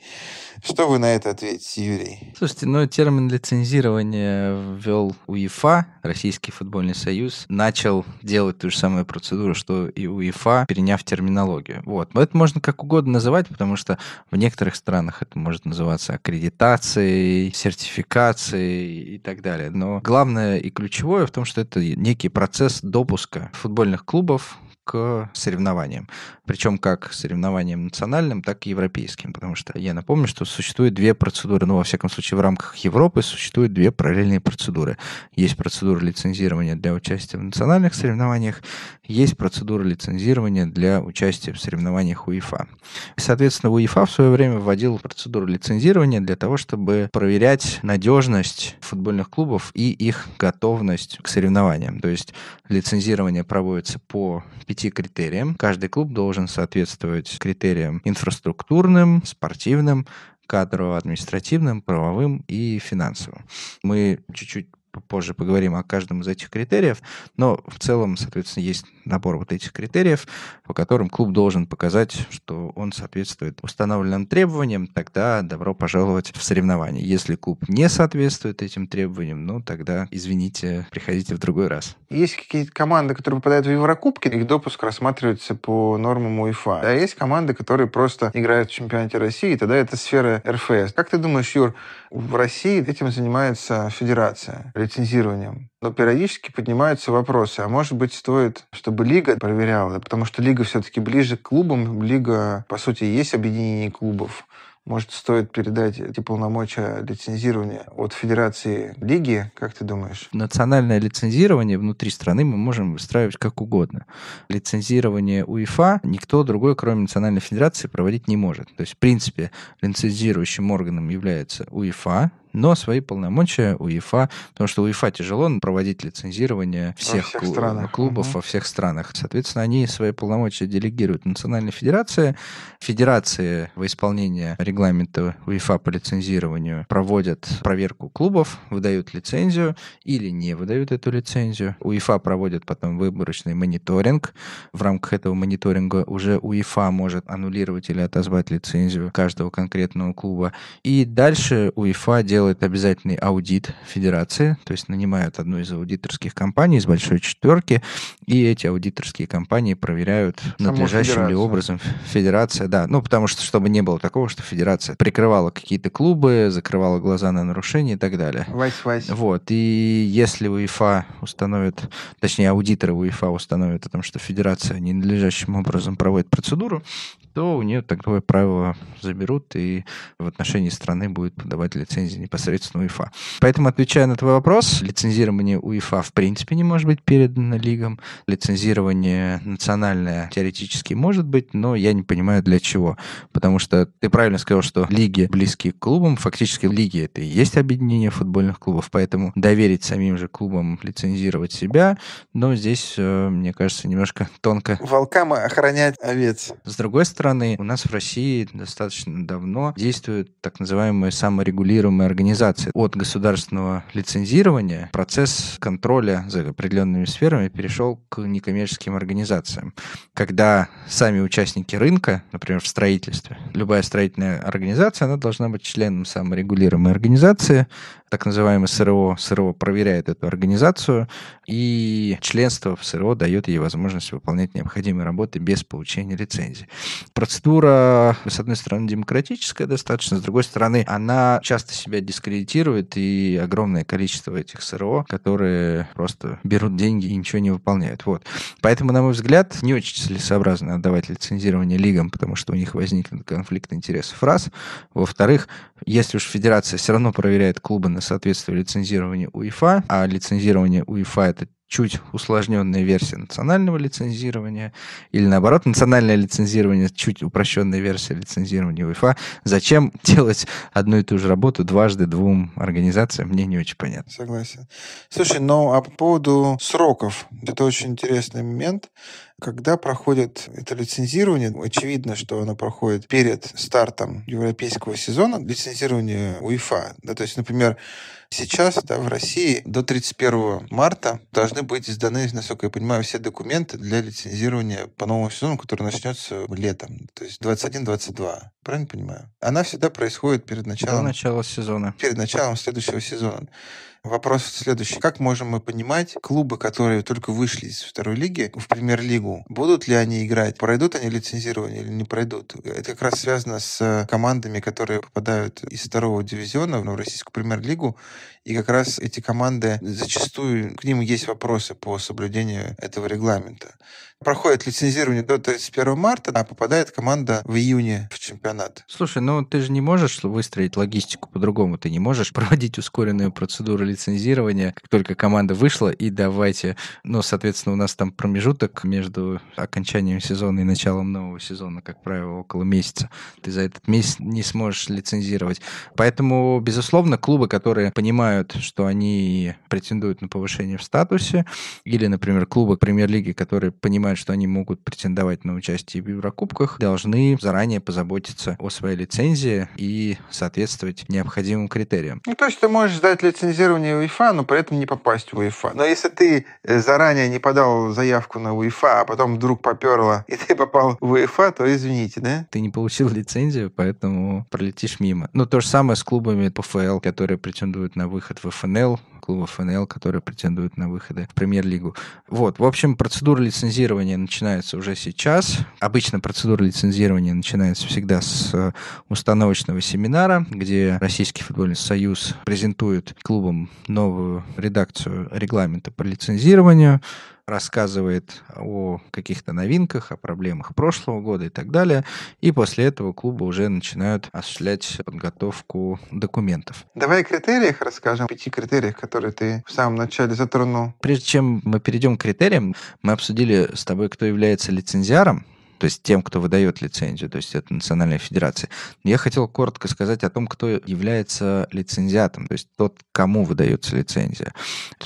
Что вы на это ответите, Юрий? Слушайте, ну термин лицензирования ввел УЕФА, Российский футбольный союз, начал делать ту же самую процедуру, что и УЕФА, переняв терминологию. Вот. Но это можно как угодно называть, потому что в некоторых странах это может называться аккредитацией, сертификацией и так далее. Но главное и ключевое в том, что это некий процесс допуска футбольных клубов к соревнованиям. Причем как соревнованиям национальным, так и европейским. Потому что я напомню, что существует две процедуры, ну, во всяком случае, в рамках Европы существуют две параллельные процедуры. Есть процедура лицензирования для участия в национальных соревнованиях, есть процедура лицензирования для участия в соревнованиях УЕФА. Соответственно, УЕФА в свое время вводил процедуру лицензирования для того, чтобы проверять надежность футбольных клубов и их готовность к соревнованиям. То есть лицензирование проводится по пяти критериям. Каждый клуб должен соответствовать критериям инфраструктурным, спортивным, кадрово-административным, правовым и финансовым. Мы чуть-чуть позже поговорим о каждом из этих критериев, но в целом, соответственно, есть набор вот этих критериев, по которым клуб должен показать, что он соответствует установленным требованиям, тогда добро пожаловать в соревнования. Если клуб не соответствует этим требованиям, ну тогда, извините, приходите в другой раз. Есть какие-то команды, которые попадают в Еврокубки, их допуск рассматривается по нормам УЕФА. А есть команды, которые просто играют в чемпионате России, и тогда это сфера РФС. Как ты думаешь, Юр, в России этим занимается федерация лицензированием? но периодически поднимаются вопросы, а может быть стоит, чтобы лига проверяла, потому что лига все-таки ближе к клубам, лига, по сути, есть объединение клубов. Может, стоит передать эти полномочия лицензирования от Федерации Лиги, как ты думаешь? Национальное лицензирование внутри страны мы можем выстраивать как угодно. Лицензирование УЕФА никто другой, кроме Национальной Федерации, проводить не может. То есть, в принципе, лицензирующим органом является УЕФА, но свои полномочия УЕФА, потому что УЕФА тяжело проводить лицензирование всех, во всех странах. клубов угу. во всех странах. Соответственно, они свои полномочия делегируют Национальной Федерации. Федерации во исполнение регламента УЕФА по лицензированию проводят проверку клубов, выдают лицензию или не выдают эту лицензию. УЕФА проводит потом выборочный мониторинг. В рамках этого мониторинга уже УЕФА может аннулировать или отозвать лицензию каждого конкретного клуба. И дальше УЕФА делает делает обязательный аудит федерации, то есть нанимают одну из аудиторских компаний из большой четверки, и эти аудиторские компании проверяют Саму надлежащим федерацию. ли образом федерация, да, ну потому что чтобы не было такого, что федерация прикрывала какие-то клубы, закрывала глаза на нарушения и так далее. Вась, вась. Вот, и если УЕФА установит, точнее аудиторы УЕФА установят о том, что федерация ненадлежащим образом проводит процедуру, то у нее такое правило заберут, и в отношении страны будет подавать лицензии непосредственно УЕФА. Поэтому, отвечая на твой вопрос, лицензирование УЕФА в принципе не может быть передано лигам, лицензирование национальное теоретически может быть, но я не понимаю для чего. Потому что ты правильно сказал, что лиги близкие к клубам, фактически лиги это и есть объединение футбольных клубов, поэтому доверить самим же клубам лицензировать себя, но здесь, э, мне кажется, немножко тонко. Волкам охранять овец. С другой стороны, стороны, у нас в России достаточно давно действуют так называемые саморегулируемые организации. От государственного лицензирования процесс контроля за определенными сферами перешел к некоммерческим организациям. Когда сами участники рынка, например, в строительстве, любая строительная организация, она должна быть членом саморегулируемой организации, так называемый СРО. СРО проверяет эту организацию, и членство в СРО дает ей возможность выполнять необходимые работы без получения лицензии. Процедура, с одной стороны, демократическая достаточно, с другой стороны, она часто себя дискредитирует, и огромное количество этих СРО, которые просто берут деньги и ничего не выполняют. Вот. Поэтому, на мой взгляд, не очень целесообразно отдавать лицензирование лигам, потому что у них возникнет конфликт интересов раз. Во-вторых, если уж федерация все равно проверяет клубы на соответствие лицензированию УЕФА, а лицензирование УЕФА это чуть усложненная версия национального лицензирования, или наоборот, национальное лицензирование, чуть упрощенная версия лицензирования УЕФА. Зачем делать одну и ту же работу дважды двум организациям, мне не очень понятно. Согласен. Слушай, ну а по поводу сроков, это очень интересный момент. Когда проходит это лицензирование, очевидно, что оно проходит перед стартом европейского сезона, лицензирование УЕФА. Да, то есть, например, сейчас да, в России до 31 марта должны быть изданы, насколько я понимаю, все документы для лицензирования по новому сезону, который начнется летом, то есть 21-22. Правильно понимаю? Она всегда происходит перед началом... До начала сезона. Перед началом следующего сезона. Вопрос следующий. Как можем мы понимать, клубы, которые только вышли из второй лиги в премьер-лигу, будут ли они играть? Пройдут они лицензирование или не пройдут? Это как раз связано с э, командами, которые попадают из второго дивизиона в российскую премьер-лигу. И как раз эти команды, зачастую к ним есть вопросы по соблюдению этого регламента проходит лицензирование до 31 марта, а попадает команда в июне в чемпионат. Слушай, ну ты же не можешь выстроить логистику по-другому. Ты не можешь проводить ускоренную процедуру лицензирования, как только команда вышла, и давайте... Ну, соответственно, у нас там промежуток между окончанием сезона и началом нового сезона, как правило, около месяца. Ты за этот месяц не сможешь лицензировать. Поэтому, безусловно, клубы, которые понимают, что они претендуют на повышение в статусе, или, например, клубы премьер-лиги, которые понимают, понимают, что они могут претендовать на участие в Еврокубках, должны заранее позаботиться о своей лицензии и соответствовать необходимым критериям. Ну, то есть ты можешь сдать лицензирование УЕФА, но при этом не попасть в УЕФА. Но если ты э, заранее не подал заявку на УЕФА, а потом вдруг поперло, и ты попал в УЕФА, то извините, да? Ты не получил лицензию, поэтому пролетишь мимо. Ну, то же самое с клубами ПФЛ, которые претендуют на выход в ФНЛ клубов ФНЛ, которые претендуют на выходы в премьер-лигу. Вот, в общем, процедура лицензирования начинается уже сейчас. Обычно процедура лицензирования начинается всегда с э, установочного семинара, где Российский футбольный союз презентует клубам новую редакцию регламента по лицензированию, рассказывает о каких-то новинках, о проблемах прошлого года и так далее. И после этого клубы уже начинают осуществлять подготовку документов. Давай о критериях расскажем, пяти критериях, которые ты в самом начале затронул. Прежде чем мы перейдем к критериям, мы обсудили с тобой, кто является лицензиаром то есть тем, кто выдает лицензию, то есть это Национальная Федерация. Я хотел коротко сказать о том, кто является лицензиатом, то есть тот, кому выдается лицензия.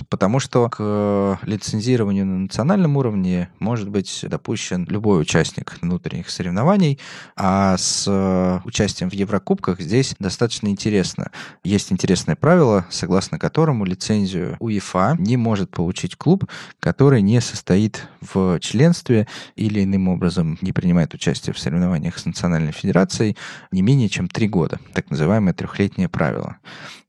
Потому что к лицензированию на национальном уровне может быть допущен любой участник внутренних соревнований, а с участием в Еврокубках здесь достаточно интересно. Есть интересное правило, согласно которому лицензию УЕФА не может получить клуб, который не состоит в членстве или иным образом не принимает участие в соревнованиях с Национальной Федерацией не менее чем три года, так называемое трехлетнее правило.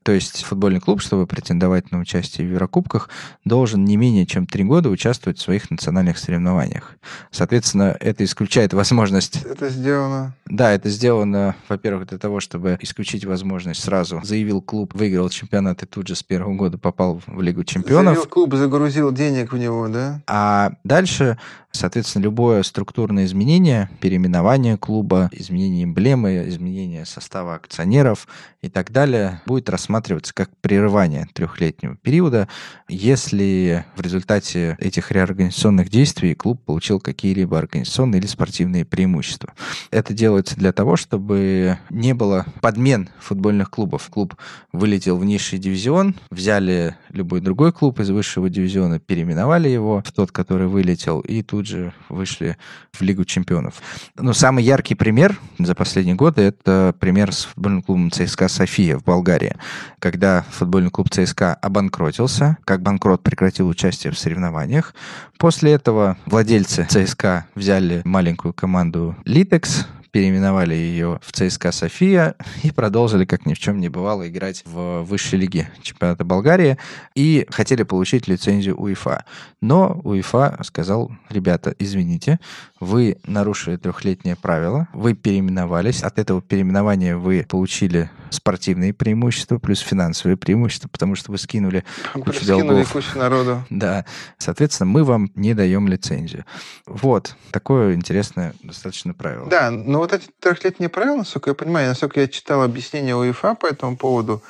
То есть футбольный клуб, чтобы претендовать на участие в Еврокубках, должен не менее чем три года участвовать в своих национальных соревнованиях. Соответственно, это исключает возможность... Это сделано. Да, это сделано, во-первых, для того, чтобы исключить возможность сразу. Заявил клуб, выиграл чемпионат и тут же с первого года попал в Лигу чемпионов. Заявил клуб, загрузил денег в него, да? А дальше, соответственно, любое структурное изменение, переименование клуба, изменение эмблемы, изменение состава акционеров, и так далее, будет рассматриваться как прерывание трехлетнего периода, если в результате этих реорганизационных действий клуб получил какие-либо организационные или спортивные преимущества. Это делается для того, чтобы не было подмен футбольных клубов. Клуб вылетел в низший дивизион, взяли любой другой клуб из высшего дивизиона, переименовали его в тот, который вылетел, и тут же вышли в Лигу чемпионов. Но самый яркий пример за последние годы — это пример с футбольным клубом ЦСКА София в Болгарии, когда футбольный клуб ЦСКА обанкротился, как банкрот прекратил участие в соревнованиях. После этого владельцы ЦСКА взяли маленькую команду «Литекс», переименовали ее в ЦСКА «София» и продолжили, как ни в чем не бывало, играть в высшей лиге чемпионата Болгарии и хотели получить лицензию УЕФА. Но УЕФА сказал, ребята, извините, вы нарушили трехлетнее правило, вы переименовались, от этого переименования вы получили спортивные преимущества плюс финансовые преимущества, потому что вы скинули кучу скинули долгов. кучу народу. Да. Соответственно, мы вам не даем лицензию. Вот. Такое интересное достаточно правило. Да, но вот эти трехлетние правила, насколько я понимаю, насколько я читал объяснение УЕФА по этому поводу,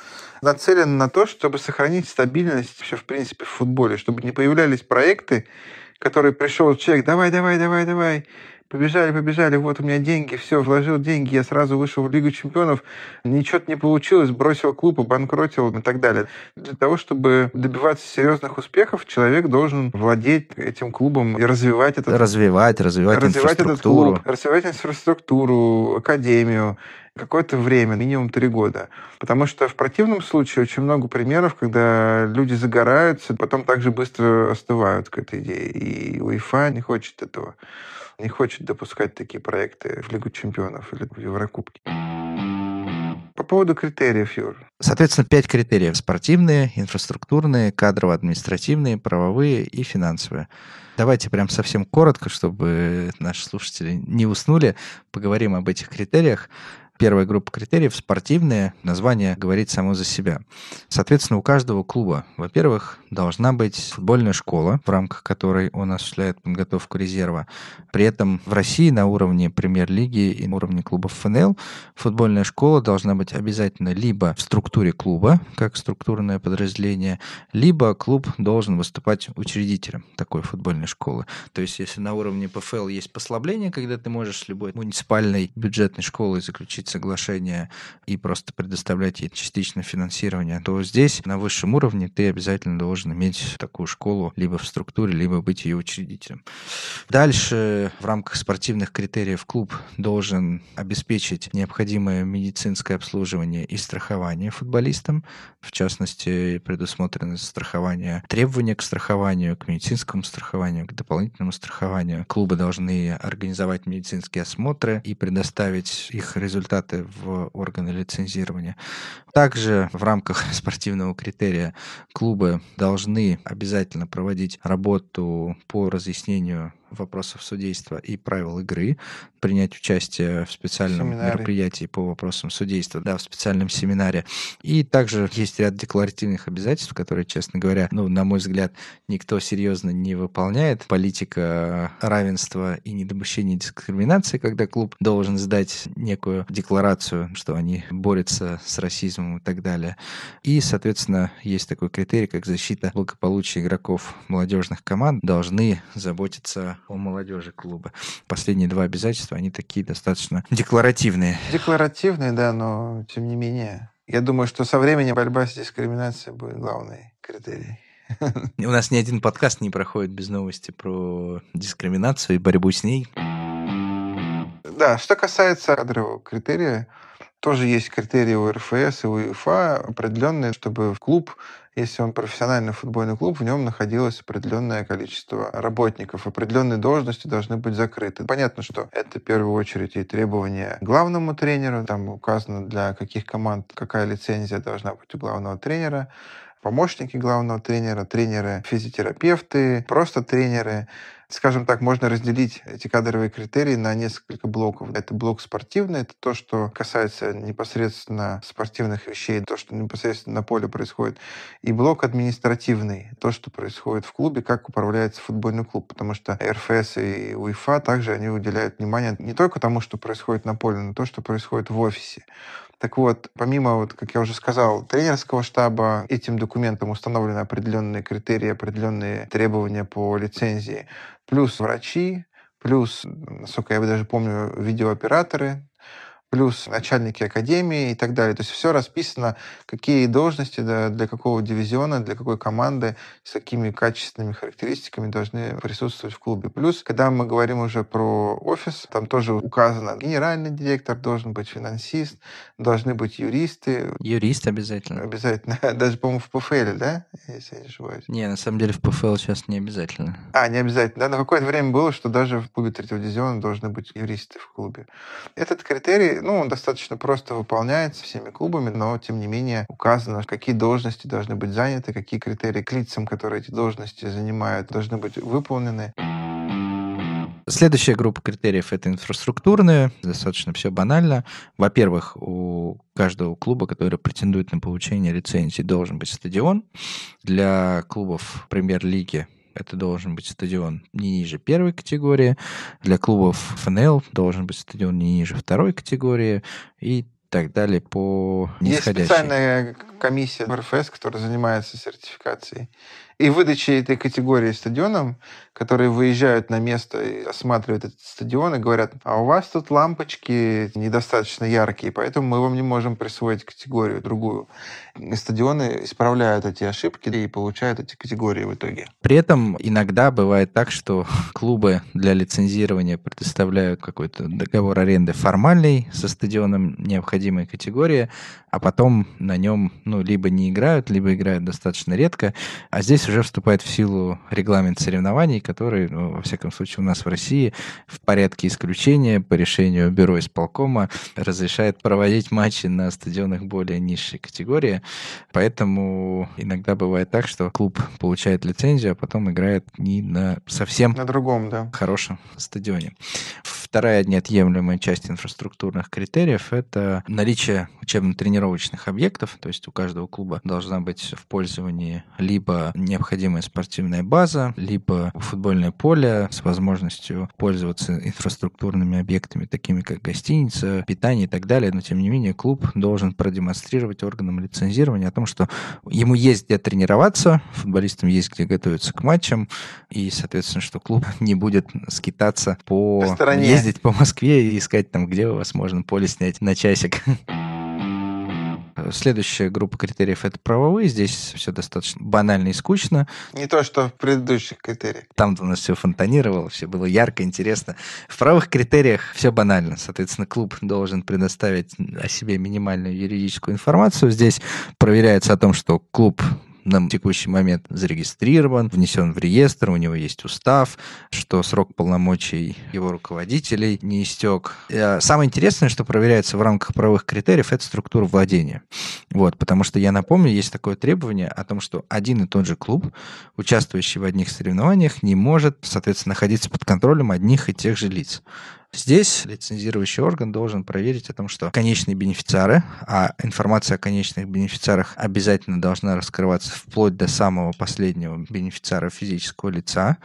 нацелены на то, чтобы сохранить стабильность вообще в принципе в футболе, чтобы не появлялись проекты, который пришел человек, давай, давай, давай, давай, побежали, побежали, вот у меня деньги, все, вложил деньги, я сразу вышел в Лигу чемпионов, ничего не получилось, бросил клуб, обанкротил и так далее. Для того, чтобы добиваться серьезных успехов, человек должен владеть этим клубом и развивать этот... Развивать, развивать, развивать инфраструктуру. Этот клуб, развивать инфраструктуру, академию, какое-то время, минимум три года. Потому что в противном случае очень много примеров, когда люди загораются, потом также быстро остывают к этой идее. И УЕФА не хочет этого. Не хочет допускать такие проекты в Лигу чемпионов или в Еврокубке. По поводу критериев, Юр. Соответственно, пять критериев. Спортивные, инфраструктурные, кадрово-административные, правовые и финансовые. Давайте прям совсем коротко, чтобы наши слушатели не уснули, поговорим об этих критериях. Первая группа критериев спортивные, название говорит само за себя. Соответственно, у каждого клуба, во-первых, должна быть футбольная школа, в рамках которой он осуществляет подготовку резерва. При этом в России на уровне премьер-лиги и на уровне клубов ФНЛ футбольная школа должна быть обязательно либо в структуре клуба, как структурное подразделение, либо клуб должен выступать учредителем такой футбольной школы. То есть если на уровне ПФЛ есть послабление, когда ты можешь с любой муниципальной бюджетной школой заключить соглашение и просто предоставлять ей частичное финансирование, то здесь на высшем уровне ты обязательно должен должен иметь такую школу либо в структуре, либо быть ее учредителем. Дальше в рамках спортивных критериев клуб должен обеспечить необходимое медицинское обслуживание и страхование футболистам. В частности, предусмотрено страхование, требования к страхованию, к медицинскому страхованию, к дополнительному страхованию. Клубы должны организовать медицинские осмотры и предоставить их результаты в органы лицензирования. Также в рамках спортивного критерия клубы должны обязательно проводить работу по разъяснению вопросов судейства и правил игры, принять участие в специальном семинаре. мероприятии по вопросам судейства, да, в специальном семинаре. И также есть ряд декларативных обязательств, которые, честно говоря, ну, на мой взгляд, никто серьезно не выполняет. Политика равенства и недопущения дискриминации, когда клуб должен сдать некую декларацию, что они борются с расизмом и так далее. И, соответственно, есть такой критерий, как защита благополучия игроков молодежных команд. Должны заботиться о молодежи клуба. Последние два обязательства, они такие достаточно декларативные. Декларативные, да, но тем не менее. Я думаю, что со временем борьба с дискриминацией будет главный критерий. У нас ни один подкаст не проходит без новости про дискриминацию и борьбу с ней. Да, что касается кадрового критерия, тоже есть критерии у РФС и у ЕФА определенные, чтобы в клуб, если он профессиональный футбольный клуб, в нем находилось определенное количество работников. Определенные должности должны быть закрыты. Понятно, что это в первую очередь и требования главному тренеру. Там указано, для каких команд какая лицензия должна быть у главного тренера помощники главного тренера, тренеры-физиотерапевты, просто тренеры. Скажем так, можно разделить эти кадровые критерии на несколько блоков. Это блок спортивный, это то, что касается непосредственно спортивных вещей, то, что непосредственно на поле происходит. И блок административный, то, что происходит в клубе, как управляется футбольный клуб. Потому что РФС и УЕФА также они уделяют внимание не только тому, что происходит на поле, но и то, что происходит в офисе. Так вот, помимо, вот, как я уже сказал, тренерского штаба, этим документом установлены определенные критерии, определенные требования по лицензии, плюс врачи, плюс, насколько я даже помню, видеооператоры, плюс начальники академии и так далее. То есть все расписано, какие должности да, для какого дивизиона, для какой команды, с какими качественными характеристиками должны присутствовать в клубе. Плюс, когда мы говорим уже про офис, там тоже указано, генеральный директор должен быть, финансист, должны быть юристы. Юрист обязательно. Обязательно. Даже, по-моему, в ПФЛ, да? Если я не ошибаюсь. Не, на самом деле в ПФЛ сейчас не обязательно. А, не обязательно. Да, на какое-то время было, что даже в клубе третьего дивизиона должны быть юристы в клубе. Этот критерий ну, он достаточно просто выполняется всеми клубами, но, тем не менее, указано, какие должности должны быть заняты, какие критерии к лицам, которые эти должности занимают, должны быть выполнены. Следующая группа критериев — это инфраструктурные. Достаточно все банально. Во-первых, у каждого клуба, который претендует на получение лицензии, должен быть стадион. Для клубов премьер-лиги это должен быть стадион не ниже первой категории, для клубов ФНЛ должен быть стадион не ниже второй категории и так далее по нисходящей. Есть специальная комиссия РФС, которая занимается сертификацией и выдачей этой категории стадионам, которые выезжают на место и осматривают этот стадион и говорят, а у вас тут лампочки недостаточно яркие, поэтому мы вам не можем присвоить категорию другую стадионы исправляют эти ошибки и получают эти категории в итоге. При этом иногда бывает так, что клубы для лицензирования предоставляют какой-то договор аренды формальный со стадионом необходимой категории, а потом на нем ну, либо не играют, либо играют достаточно редко. А здесь уже вступает в силу регламент соревнований, который, ну, во всяком случае, у нас в России в порядке исключения по решению бюро исполкома разрешает проводить матчи на стадионах более низшей категории. Поэтому иногда бывает так, что клуб получает лицензию, а потом играет не на совсем на другом, да. хорошем стадионе. В Вторая неотъемлемая часть инфраструктурных критериев – это наличие учебно-тренировочных объектов, то есть у каждого клуба должна быть в пользовании либо необходимая спортивная база, либо футбольное поле с возможностью пользоваться инфраструктурными объектами, такими как гостиница, питание и так далее, но тем не менее клуб должен продемонстрировать органам лицензирования о том, что ему есть где тренироваться, футболистам есть где готовиться к матчам, и, соответственно, что клуб не будет скитаться по, по стороне ездить по Москве и искать там, где у вас можно поле снять на часик. Следующая группа критериев это правовые. Здесь все достаточно банально и скучно. Не то, что в предыдущих критериях. Там у нас все фонтанировало, все было ярко, интересно. В правых критериях все банально. Соответственно, клуб должен предоставить о себе минимальную юридическую информацию. Здесь проверяется о том, что клуб на текущий момент зарегистрирован, внесен в реестр, у него есть устав, что срок полномочий его руководителей не истек. Э, самое интересное, что проверяется в рамках правовых критериев, это структура владения. Вот, потому что я напомню, есть такое требование о том, что один и тот же клуб, участвующий в одних соревнованиях, не может, соответственно, находиться под контролем одних и тех же лиц. Здесь лицензирующий орган должен проверить о том, что конечные бенефициары, а информация о конечных бенефициарах обязательно должна раскрываться вплоть до самого последнего бенефициара физического лица.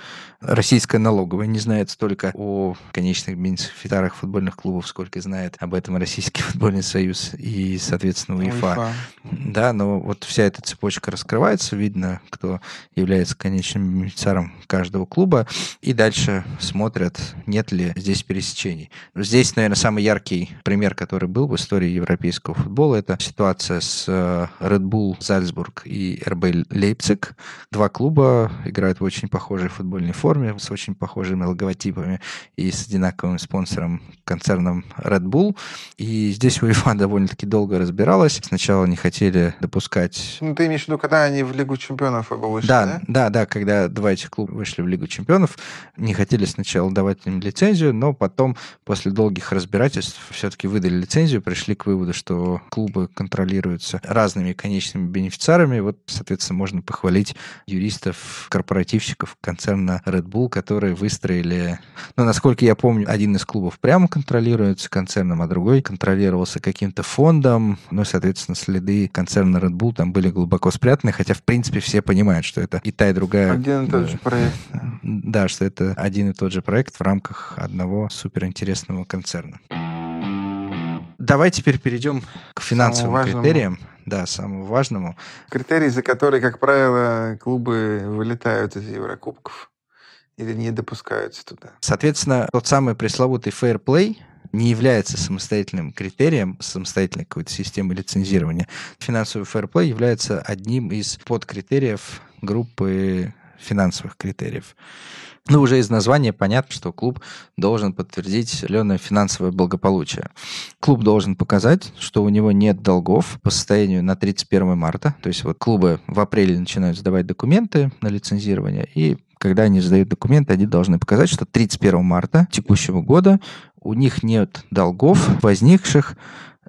Российская налоговая не знает столько о конечных бенефициарах футбольных клубов, сколько знает об этом Российский футбольный союз и, соответственно, УЕФА. Ну, да, но вот вся эта цепочка раскрывается, видно, кто является конечным бенефициаром каждого клуба, и дальше смотрят, нет ли здесь пересечения пересечений. Здесь, наверное, самый яркий пример, который был в истории европейского футбола, это ситуация с э, Red Bull Salzburg и RB Leipzig. Два клуба играют в очень похожей футбольной форме, с очень похожими логотипами и с одинаковым спонсором, концерном Red Bull. И здесь УЕФА довольно-таки долго разбиралась. Сначала не хотели допускать... Ну, ты имеешь в виду, когда они в Лигу Чемпионов вышли, да? Да, да, да когда два этих клуба вышли в Лигу Чемпионов, не хотели сначала давать им лицензию, но потом потом, после долгих разбирательств, все-таки выдали лицензию, пришли к выводу, что клубы контролируются разными конечными бенефициарами. Вот, соответственно, можно похвалить юристов, корпоративщиков концерна Red Bull, которые выстроили... Ну, насколько я помню, один из клубов прямо контролируется концерном, а другой контролировался каким-то фондом. Ну, соответственно, следы концерна Red Bull там были глубоко спрятаны, хотя, в принципе, все понимают, что это и та, и другая... Один и тот же проект. Да, что это один и тот же проект в рамках одного супер суперинтересного концерна. Давай теперь перейдем к финансовым самому критериям. Важному. Да, самому важному. Критерий, за который, как правило, клубы вылетают из Еврокубков или не допускаются туда. Соответственно, тот самый пресловутый fair play не является самостоятельным критерием, самостоятельной какой-то системы лицензирования. Финансовый fair play является одним из подкритериев группы финансовых критериев. Ну, уже из названия понятно, что клуб должен подтвердить определенное финансовое благополучие. Клуб должен показать, что у него нет долгов по состоянию на 31 марта. То есть вот клубы в апреле начинают сдавать документы на лицензирование, и когда они сдают документы, они должны показать, что 31 марта текущего года у них нет долгов, возникших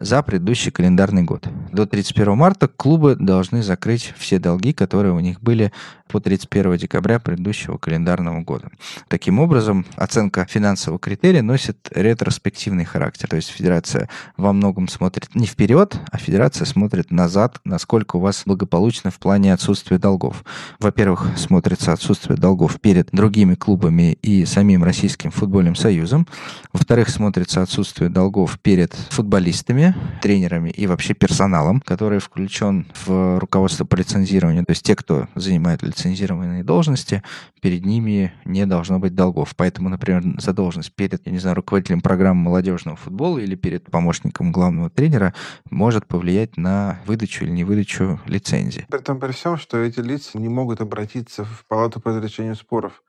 за предыдущий календарный год. До 31 марта клубы должны закрыть все долги, которые у них были по 31 декабря предыдущего календарного года. Таким образом, оценка финансового критерия носит ретроспективный характер. То есть федерация во многом смотрит не вперед, а федерация смотрит назад, насколько у вас благополучно в плане отсутствия долгов. Во-первых, смотрится отсутствие долгов перед другими клубами и самим Российским футбольным союзом. Во-вторых, смотрится отсутствие долгов перед футболистами, тренерами, и вообще персоналом, который включен в руководство по лицензированию. То есть те, кто занимает лицензированные должности, перед ними не должно быть долгов. Поэтому, например, задолженность перед, я не знаю, руководителем программы молодежного футбола или перед помощником главного тренера может повлиять на выдачу или невыдачу лицензии. При этом при всем, что эти лица не могут обратиться в палату по разрешению споров.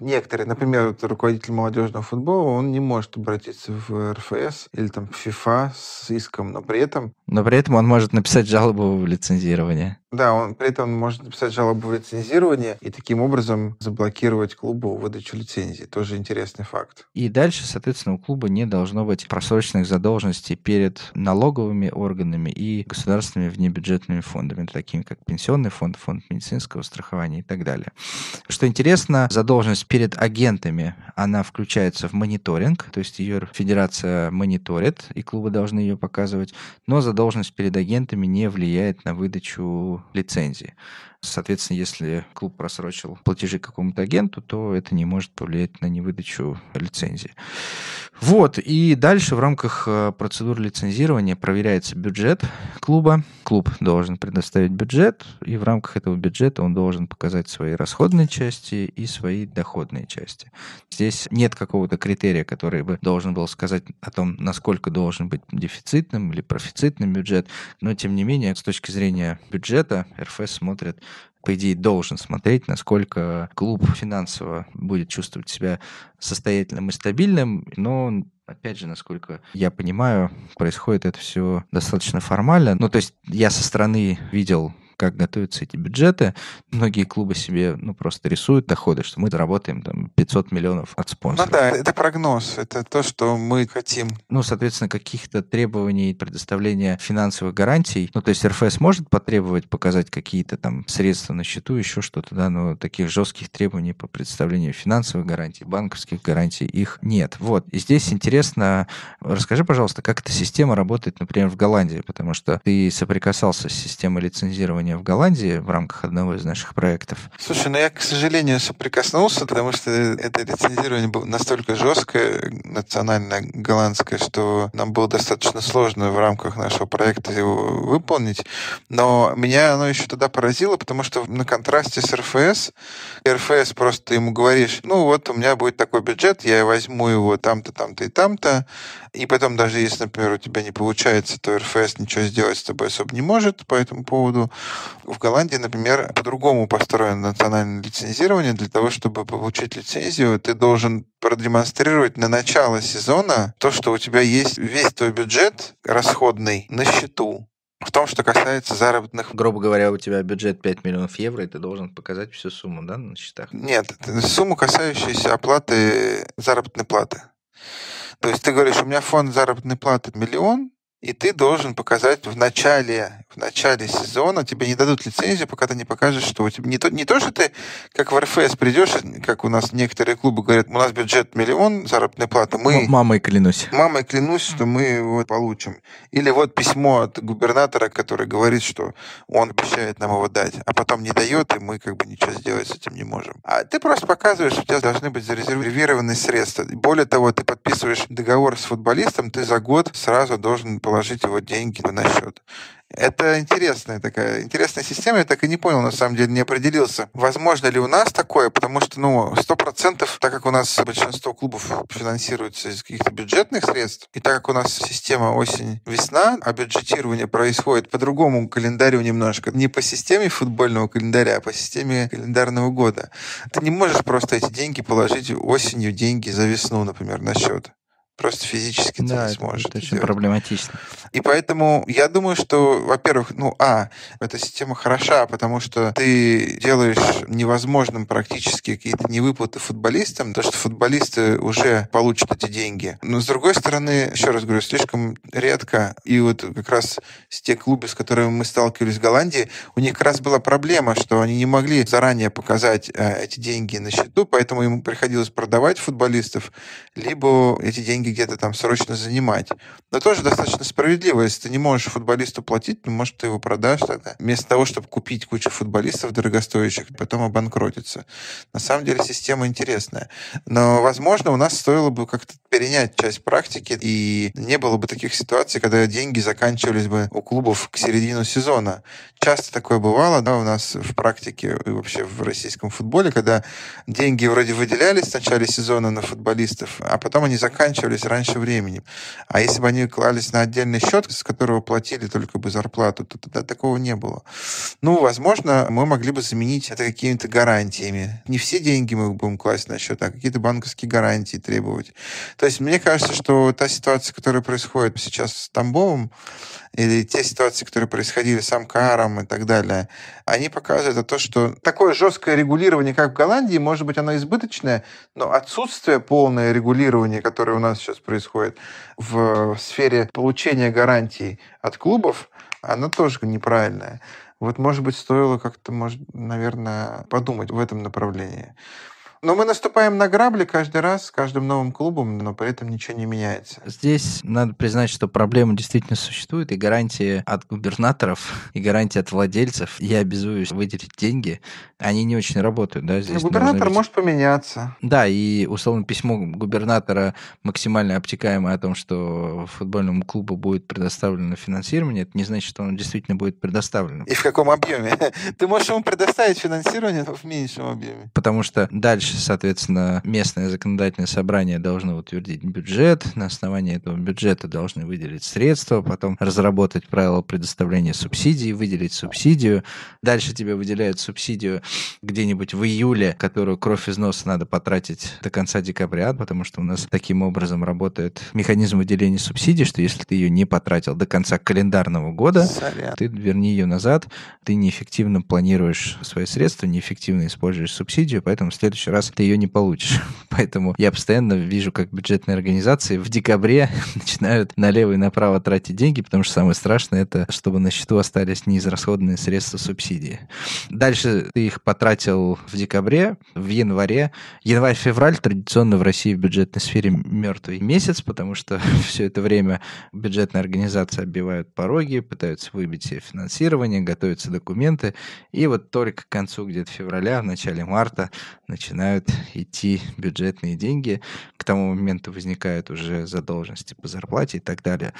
Некоторые, например, вот руководитель молодежного футбола, он не может обратиться в РФС или там в ФИФА с иском, но при этом... Но при этом он может написать жалобу в лицензирование. Да, он при этом может написать жалобу в лицензирование и таким образом заблокировать клубу выдачу лицензии. Тоже интересный факт. И дальше, соответственно, у клуба не должно быть просроченных задолженностей перед налоговыми органами и государственными внебюджетными фондами, такими как пенсионный фонд, фонд медицинского страхования и так далее. Что интересно, задолженность перед агентами, она включается в мониторинг, то есть ее федерация мониторит, и клубы должны ее показывать, но задолженность перед агентами не влияет на выдачу лицензии. Соответственно, если клуб просрочил платежи какому-то агенту, то это не может повлиять на невыдачу лицензии. Вот, и дальше в рамках э, процедуры лицензирования проверяется бюджет клуба. Клуб должен предоставить бюджет, и в рамках этого бюджета он должен показать свои расходные части и свои доходные части. Здесь нет какого-то критерия, который бы должен был сказать о том, насколько должен быть дефицитным или профицитным бюджет, но тем не менее, с точки зрения бюджета, РФ смотрит по идее, должен смотреть, насколько клуб финансово будет чувствовать себя состоятельным и стабильным, но Опять же, насколько я понимаю, происходит это все достаточно формально. Ну, то есть я со стороны видел как готовятся эти бюджеты. Многие клубы себе ну, просто рисуют доходы, что мы заработаем там, 500 миллионов от ну спонсоров. Ну да, это прогноз, это то, что мы хотим. Ну, соответственно, каких-то требований предоставления финансовых гарантий, ну, то есть РФС может потребовать показать какие-то там средства на счету, еще что-то, да, но таких жестких требований по предоставлению финансовых гарантий, банковских гарантий их нет. Вот, и здесь интересно, расскажи, пожалуйста, как эта система работает, например, в Голландии, потому что ты соприкасался с системой лицензирования требования в Голландии в рамках одного из наших проектов. Слушай, ну я, к сожалению, соприкоснулся, потому что это лицензирование было настолько жесткое, национальное голландское, что нам было достаточно сложно в рамках нашего проекта его выполнить. Но меня оно еще тогда поразило, потому что на контрасте с РФС, РФС просто ему говоришь, ну вот у меня будет такой бюджет, я возьму его там-то, там-то и там-то, и потом, даже если, например, у тебя не получается, то РФС ничего сделать с тобой особо не может по этому поводу. В Голландии, например, по-другому построено национальное лицензирование. Для того, чтобы получить лицензию, ты должен продемонстрировать на начало сезона то, что у тебя есть весь твой бюджет расходный на счету. В том, что касается заработных... Грубо говоря, у тебя бюджет 5 миллионов евро, и ты должен показать всю сумму, да, на счетах? Нет, сумму, касающуюся оплаты заработной платы. То есть ты говоришь, у меня фонд заработной платы миллион, и ты должен показать в начале, в начале сезона, тебе не дадут лицензию, пока ты не покажешь, что у тебя... Не то, не то, что ты, как в РФС придешь, как у нас некоторые клубы говорят, у нас бюджет миллион, заработная плата, мы... Мамой клянусь. Мамой клянусь, что мы его получим. Или вот письмо от губернатора, который говорит, что он обещает нам его дать, а потом не дает, и мы как бы ничего сделать с этим не можем. А ты просто показываешь, у тебя должны быть зарезервированы средства. Более того, ты подписываешь договор с футболистом, ты за год сразу должен получить положить его деньги на счет. Это интересная такая, интересная система. Я так и не понял, на самом деле, не определился. Возможно ли у нас такое? Потому что, ну, сто процентов, так как у нас большинство клубов финансируется из каких-то бюджетных средств, и так как у нас система осень-весна, а бюджетирование происходит по другому календарю немножко, не по системе футбольного календаря, а по системе календарного года, ты не можешь просто эти деньги положить осенью, деньги за весну, например, на счет. Просто физически да, ты не сможешь. Это, это очень проблематично. И поэтому я думаю, что, во-первых, ну, а, эта система хороша, потому что ты делаешь невозможным практически какие-то невыплаты футболистам, то, что футболисты уже получат эти деньги. Но, с другой стороны, еще раз говорю, слишком редко, и вот как раз с те клубы, с которыми мы сталкивались в Голландии, у них как раз была проблема, что они не могли заранее показать э, эти деньги на счету, поэтому им приходилось продавать футболистов, либо эти деньги деньги где-то там срочно занимать. Но тоже достаточно справедливо. Если ты не можешь футболисту платить, ну, может, ты его продашь тогда. Вместо того, чтобы купить кучу футболистов дорогостоящих, потом обанкротиться. На самом деле система интересная. Но, возможно, у нас стоило бы как-то перенять часть практики, и не было бы таких ситуаций, когда деньги заканчивались бы у клубов к середину сезона. Часто такое бывало, да, у нас в практике и вообще в российском футболе, когда деньги вроде выделялись в начале сезона на футболистов, а потом они заканчивались заканчивались раньше времени. А если бы они клались на отдельный счет, с которого платили только бы зарплату, то тогда такого не было. Ну, возможно, мы могли бы заменить это какими-то гарантиями. Не все деньги мы будем класть на счет, а какие-то банковские гарантии требовать. То есть мне кажется, что та ситуация, которая происходит сейчас с Тамбовым, или те ситуации, которые происходили с Амкаром и так далее, они показывают то, что такое жесткое регулирование, как в Голландии, может быть, оно избыточное, но отсутствие полное регулирование, которое у нас сейчас происходит в сфере получения гарантий от клубов, она тоже неправильная. Вот, может быть, стоило как-то, может, наверное, подумать в этом направлении. Но мы наступаем на грабли каждый раз с каждым новым клубом, но при этом ничего не меняется. Здесь надо признать, что проблема действительно существует, и гарантии от губернаторов, и гарантии от владельцев, я обязуюсь выделить деньги, они не очень работают. Да? Здесь губернатор быть... может поменяться. Да, и условно письмо губернатора максимально обтекаемое о том, что футбольному клубу будет предоставлено финансирование, это не значит, что оно действительно будет предоставлено. И в каком объеме? Ты можешь ему предоставить финансирование в меньшем объеме. Потому что дальше соответственно, местное законодательное собрание должно утвердить бюджет, на основании этого бюджета должны выделить средства, потом разработать правила предоставления субсидий, выделить субсидию. Дальше тебе выделяют субсидию где-нибудь в июле, которую кровь из носа надо потратить до конца декабря, потому что у нас таким образом работает механизм выделения субсидий, что если ты ее не потратил до конца календарного года, Сорян. ты верни ее назад, ты неэффективно планируешь свои средства, неэффективно используешь субсидию, поэтому в следующий раз раз ты ее не получишь. Поэтому я постоянно вижу, как бюджетные организации в декабре начинают налево и направо тратить деньги, потому что самое страшное это, чтобы на счету остались неизрасходные средства субсидии. Дальше ты их потратил в декабре, в январе. Январь-февраль традиционно в России в бюджетной сфере мертвый месяц, потому что все это время бюджетные организации оббивают пороги, пытаются выбить себе финансирование, готовятся документы. И вот только к концу где-то февраля, в начале марта начинают начинают идти бюджетные деньги. К тому моменту возникают уже задолженности по зарплате и так далее.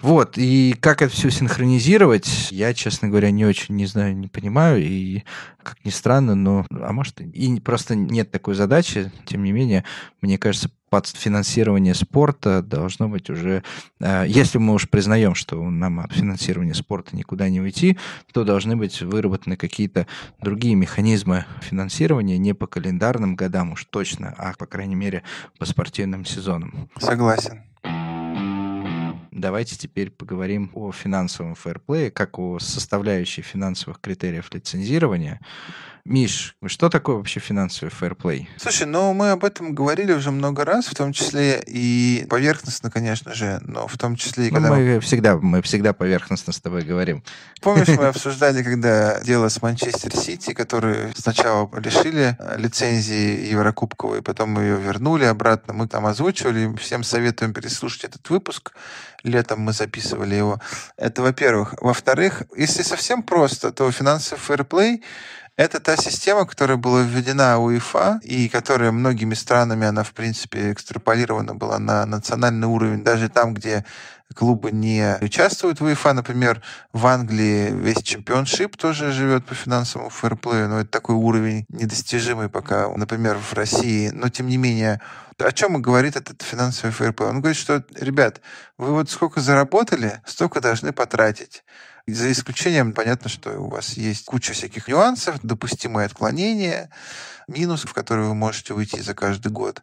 Вот, и как это все синхронизировать, я, честно говоря, не очень не знаю, не понимаю, и как ни странно, но, а может, и просто нет такой задачи, тем не менее, мне кажется, под финансирование спорта должно быть уже, э, если мы уж признаем, что нам от финансирования спорта никуда не уйти, то должны быть выработаны какие-то другие механизмы финансирования не по календарным годам уж точно, а по крайней мере по спортивным сезонам. Согласен. Давайте теперь поговорим о финансовом фэрплее, как о составляющей финансовых критериев лицензирования. Миш, что такое вообще финансовый фэрплей? Слушай, ну мы об этом говорили уже много раз, в том числе и поверхностно, конечно же, но в том числе и ну, когда... Ну, мы, всегда, мы всегда поверхностно с тобой говорим. Помнишь, мы обсуждали, когда дело с Манчестер Сити, которые сначала лишили э, лицензии Еврокубковой, потом ее вернули обратно, мы там озвучивали, всем советуем переслушать этот выпуск летом мы записывали его. Это во-первых. Во-вторых, если совсем просто, то финансовый фэрплей это та система, которая была введена УЕФА и которая многими странами, она, в принципе, экстраполирована была на национальный уровень, даже там, где клубы не участвуют в УЕФА. Например, в Англии весь чемпионшип тоже живет по финансовому фэрплею, но это такой уровень недостижимый пока, например, в России. Но, тем не менее, о чем говорит этот финансовый фэрплей? Он говорит, что, ребят, вы вот сколько заработали, столько должны потратить за исключением, понятно, что у вас есть куча всяких нюансов, допустимые отклонения, минус, в который вы можете выйти за каждый год.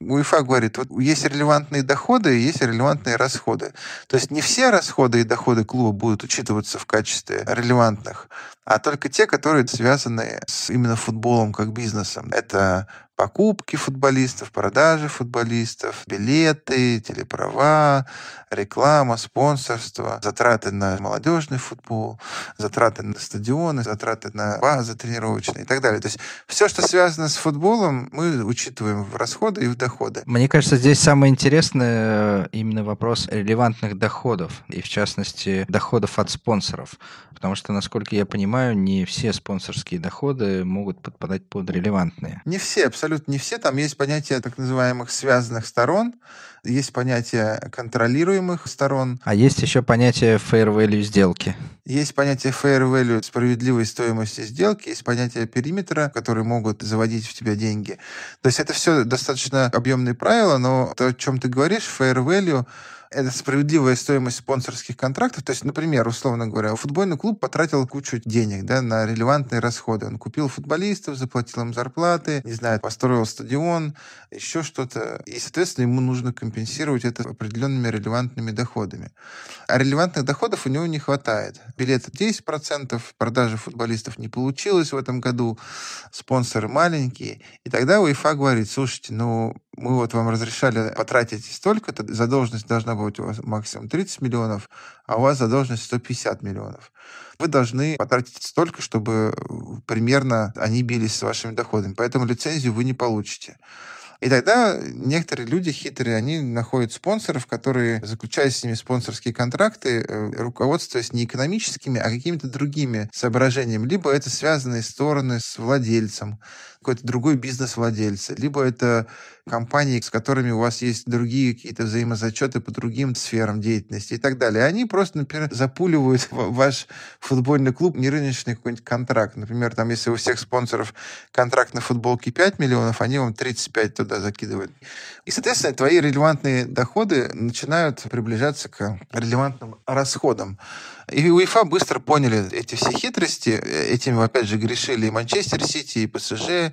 УЕФА говорит, вот есть релевантные доходы и есть релевантные расходы. То есть не все расходы и доходы клуба будут учитываться в качестве релевантных, а только те, которые связаны с именно футболом как бизнесом. Это покупки футболистов, продажи футболистов, билеты, телеправа, реклама, спонсорство, затраты на молодежный футбол, затраты на стадионы, затраты на базы тренировочные и так далее. То есть все, что связано связано с футболом, мы учитываем в расходы и в доходы. Мне кажется, здесь самый интересный э, именно вопрос релевантных доходов, и в частности доходов от спонсоров. Потому что, насколько я понимаю, не все спонсорские доходы могут подпадать под релевантные. Не все, абсолютно не все. Там есть понятие так называемых связанных сторон, есть понятие контролируемых сторон. А есть еще понятие fair value сделки. Есть понятие fair value, справедливой стоимости сделки, есть понятие периметра, которые могут заводить в тебя деньги. То есть это все достаточно объемные правила, но то, о чем ты говоришь, fair value это справедливая стоимость спонсорских контрактов. То есть, например, условно говоря, футбольный клуб потратил кучу денег да, на релевантные расходы. Он купил футболистов, заплатил им зарплаты, не знаю, построил стадион, еще что-то. И, соответственно, ему нужно компенсировать это определенными релевантными доходами. А релевантных доходов у него не хватает. Билеты 10%, продажи футболистов не получилось в этом году, спонсоры маленькие. И тогда УЕФА говорит, слушайте, ну, мы вот вам разрешали потратить столько-то, задолженность должна быть у вас максимум 30 миллионов, а у вас задолженность 150 миллионов. Вы должны потратить столько, чтобы э, примерно они бились с вашими доходами. Поэтому лицензию вы не получите. И тогда некоторые люди хитрые, они находят спонсоров, которые, заключают с ними спонсорские контракты, э, руководствуясь не экономическими, а какими-то другими соображениями. Либо это связанные стороны с владельцем, какой-то другой бизнес-владельца, либо это компании, с которыми у вас есть другие какие-то взаимозачеты по другим сферам деятельности и так далее. Они просто, например, запуливают ваш футбольный клуб нерыночный какой-нибудь контракт. Например, там, если у всех спонсоров контракт на футболке 5 миллионов, они вам 35 туда закидывают. И, соответственно, твои релевантные доходы начинают приближаться к релевантным расходам. И УЕФА быстро поняли эти все хитрости. Э, этим, опять же, грешили и Манчестер Сити, и ПСЖ,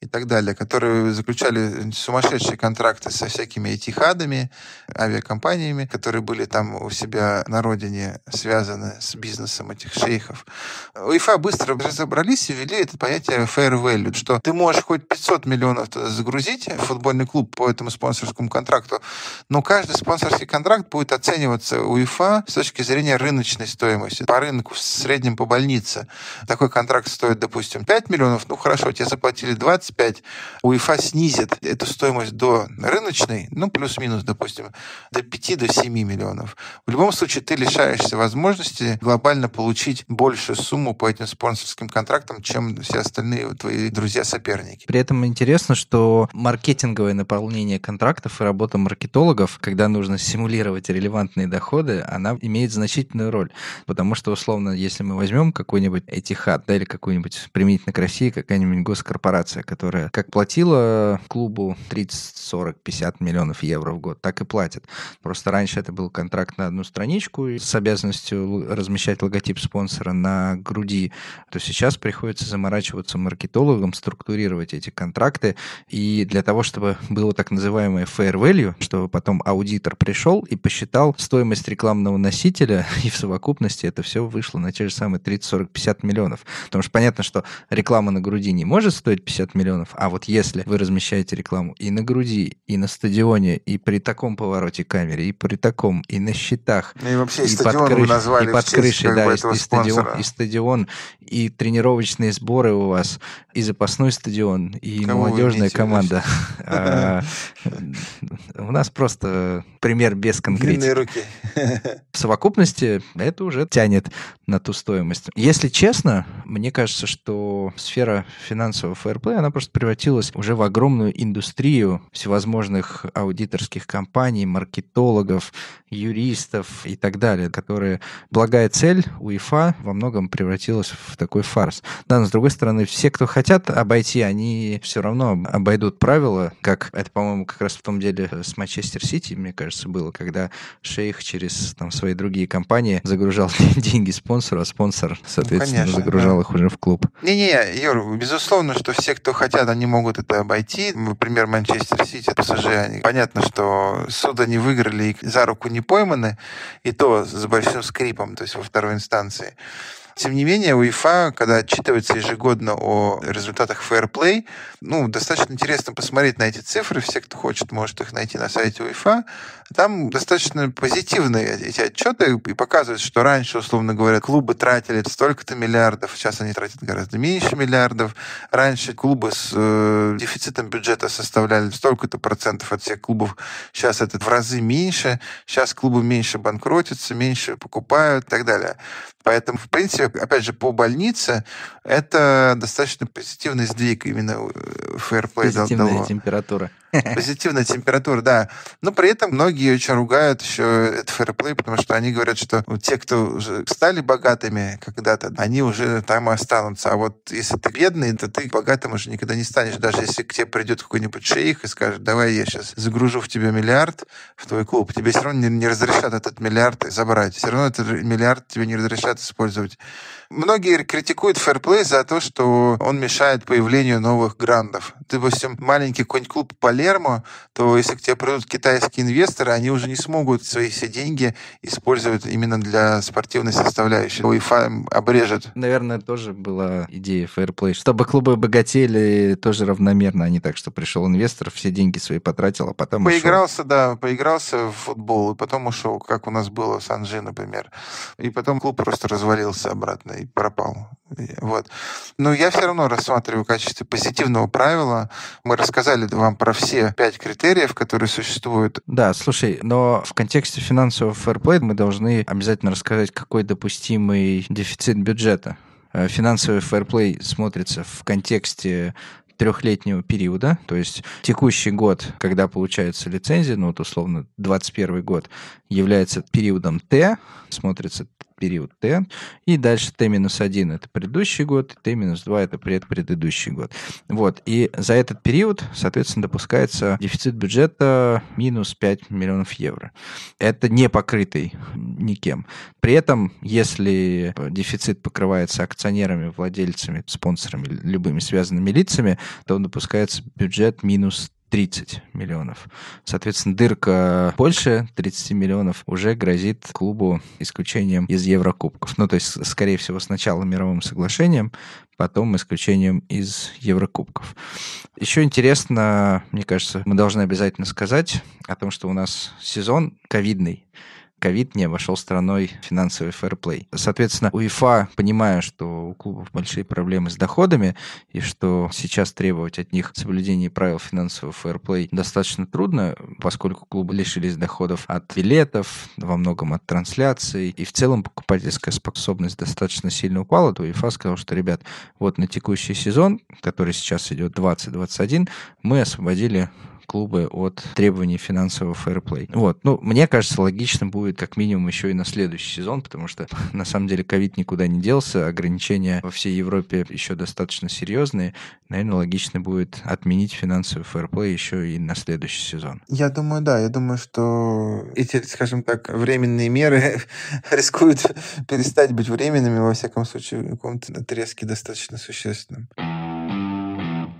и так далее, которые заключали э, сумасшедшие контракты со всякими этихадами, авиакомпаниями, которые были там у себя на родине связаны с бизнесом этих шейхов. УЕФА быстро разобрались и ввели это понятие fair value, что ты можешь хоть 500 миллионов загрузить в футбольный клуб по этому спонсорскому контракту, но каждый спонсорский контракт будет оцениваться УЕФА с точки зрения рыночной стоимости. По рынку в среднем по больнице такой контракт стоит, допустим, 5 миллионов, ну хорошо, тебе заплатили 20, 25, УЕФА снизит эту стоимость до рыночной, ну, плюс-минус, допустим, до 5 до 7 миллионов. В любом случае, ты лишаешься возможности глобально получить большую сумму по этим спонсорским контрактам, чем все остальные твои друзья-соперники. При этом интересно, что маркетинговое наполнение контрактов и работа маркетологов, когда нужно симулировать релевантные доходы, она имеет значительную роль. Потому что, условно, если мы возьмем какой-нибудь Этихад, да, или какую-нибудь применительно к России, какая-нибудь госкорпорация, которая как платила клубу 30, 40, 50 миллионов евро в год, так и платит. Просто раньше это был контракт на одну страничку с обязанностью размещать логотип спонсора на груди, то сейчас приходится заморачиваться маркетологом, структурировать эти контракты. И для того, чтобы было так называемое fair value, чтобы потом аудитор пришел и посчитал стоимость рекламного носителя, и в совокупности это все вышло на те же самые 30, 40, 50 миллионов. Потому что понятно, что реклама на груди не может стоить 50 миллионов, миллионов. А вот если вы размещаете рекламу и на груди, и на стадионе, и при таком повороте камеры, и при таком, и на счетах, ну и, вообще, и, и под, крыш... и под честь, крышей, да, и, и, стадион, и стадион, и тренировочные сборы у вас, и запасной стадион, и Кому молодежная команда. А, у нас просто пример без конкретики. В совокупности это уже тянет на ту стоимость. Если честно, мне кажется, что сфера финансового фэрплея, она просто превратилось уже в огромную индустрию всевозможных аудиторских компаний, маркетологов, юристов и так далее, которые благая цель УЕФА во многом превратилась в такой фарс. Да, но с другой стороны, все, кто хотят обойти, они все равно обойдут правила, как это, по-моему, как раз в том деле с Манчестер Сити, мне кажется, было, когда шейх через там, свои другие компании загружал деньги спонсору, а спонсор, соответственно, ну, конечно, загружал да. их уже в клуб. Не-не, Юр, безусловно, что все, кто хотят хотят, они могут это обойти. Например, Манчестер Сити, ПСЖ, они, понятно, что суда не выиграли и за руку не пойманы, и то с большим скрипом, то есть во второй инстанции. Тем не менее, УЕФА, когда отчитывается ежегодно о результатах фэрплей, ну, достаточно интересно посмотреть на эти цифры. Все, кто хочет, может их найти на сайте УЕФА. Там достаточно позитивные эти отчеты и показывают, что раньше, условно говоря, клубы тратили столько-то миллиардов, сейчас они тратят гораздо меньше миллиардов. Раньше клубы с э, дефицитом бюджета составляли столько-то процентов от всех клубов, сейчас это в разы меньше, сейчас клубы меньше банкротятся, меньше покупают и так далее. Поэтому, в принципе, опять же, по больнице это достаточно позитивный сдвиг именно э, фэрплей Позитивная отдало. температура. Позитивная температура, да. Но при этом многие очень ругают еще этот фэрплей, потому что они говорят, что те, кто стали богатыми когда-то, они уже там и останутся. А вот если ты бедный, то ты богатым уже никогда не станешь. Даже если к тебе придет какой-нибудь шейх и скажет, давай я сейчас загружу в тебя миллиард в твой клуб, тебе все равно не, не разрешат этот миллиард забрать. Все равно этот миллиард тебе не разрешат использовать Многие критикуют фэрплей за то, что он мешает появлению новых грандов. Ты, допустим, маленький конь-клуб Палермо, то если к тебе придут китайские инвесторы, они уже не смогут свои все деньги использовать именно для спортивной составляющей. УЕФА обрежет. Наверное, тоже была идея фэрплей, чтобы клубы богатели тоже равномерно, а не так, что пришел инвестор, все деньги свои потратил, а потом Поигрался, ушел. да, поигрался в футбол, и потом ушел, как у нас было в Санжи, например. И потом клуб просто развалился обратно и пропал. Вот. Но я все равно рассматриваю в качестве позитивного правила. Мы рассказали вам про все пять критериев, которые существуют. Да, слушай, но в контексте финансового фэрплей мы должны обязательно рассказать, какой допустимый дефицит бюджета. Э, финансовый фэрплей смотрится в контексте трехлетнего периода, то есть текущий год, когда получается лицензия, ну вот условно 21 год, является периодом Т, смотрится период Т и дальше t-1 это предыдущий год, t-2 это предпредыдущий год. Вот, и за этот период, соответственно, допускается дефицит бюджета минус 5 миллионов евро. Это не покрытый никем. При этом, если дефицит покрывается акционерами, владельцами, спонсорами, любыми связанными лицами, то он допускается бюджет минус 30 миллионов. Соответственно, дырка больше 30 миллионов уже грозит клубу исключением из Еврокубков. Ну, то есть, скорее всего, сначала мировым соглашением, потом исключением из Еврокубков. Еще интересно, мне кажется, мы должны обязательно сказать о том, что у нас сезон ковидный ковид не обошел страной финансовый фэрплей. Соответственно, УЕФА, понимая, что у клубов большие проблемы с доходами, и что сейчас требовать от них соблюдения правил финансового фэрплей достаточно трудно, поскольку клубы лишились доходов от билетов, во многом от трансляций, и в целом покупательская способность достаточно сильно упала, то УЕФА сказал, что, ребят, вот на текущий сезон, который сейчас идет 20-21, мы освободили клубы от требований финансового фэрплей. Вот. Ну, мне кажется, логично будет как минимум еще и на следующий сезон, потому что на самом деле ковид никуда не делся, ограничения во всей Европе еще достаточно серьезные. Наверное, логично будет отменить финансовый фэрплей еще и на следующий сезон. Я думаю, да. Я думаю, что эти, скажем так, временные меры рискуют перестать быть временными, во всяком случае, в каком-то отрезке достаточно существенным.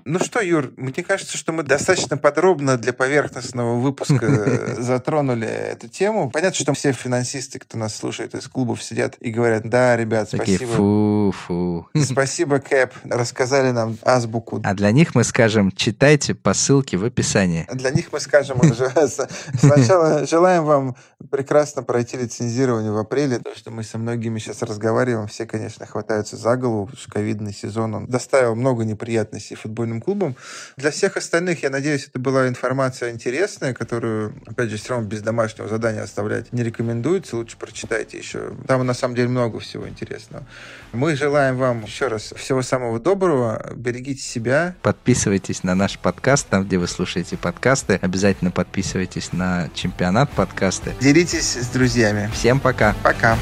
Ну что, Юр, мне кажется, что мы достаточно подробно для поверхностного выпуска э, затронули эту тему. Понятно, что все финансисты, кто нас слушает из клубов, сидят и говорят, да, ребят, спасибо. фу, фу. Спасибо, Кэп, рассказали нам азбуку. А для них мы скажем, читайте по ссылке в описании. для них мы скажем Сначала желаем вам прекрасно пройти лицензирование в апреле. То, что мы со многими сейчас разговариваем, все, конечно, хватаются за голову, потому что ковидный сезон, он доставил много неприятностей футбольному футбольным клубом. Для всех остальных, я надеюсь, это была информация интересная, которую, опять же, все равно без домашнего задания оставлять не рекомендуется. Лучше прочитайте еще. Там, на самом деле, много всего интересного. Мы желаем вам еще раз всего самого доброго. Берегите себя. Подписывайтесь на наш подкаст, там, где вы слушаете подкасты. Обязательно подписывайтесь на чемпионат подкасты. Делитесь с друзьями. Всем пока. Пока.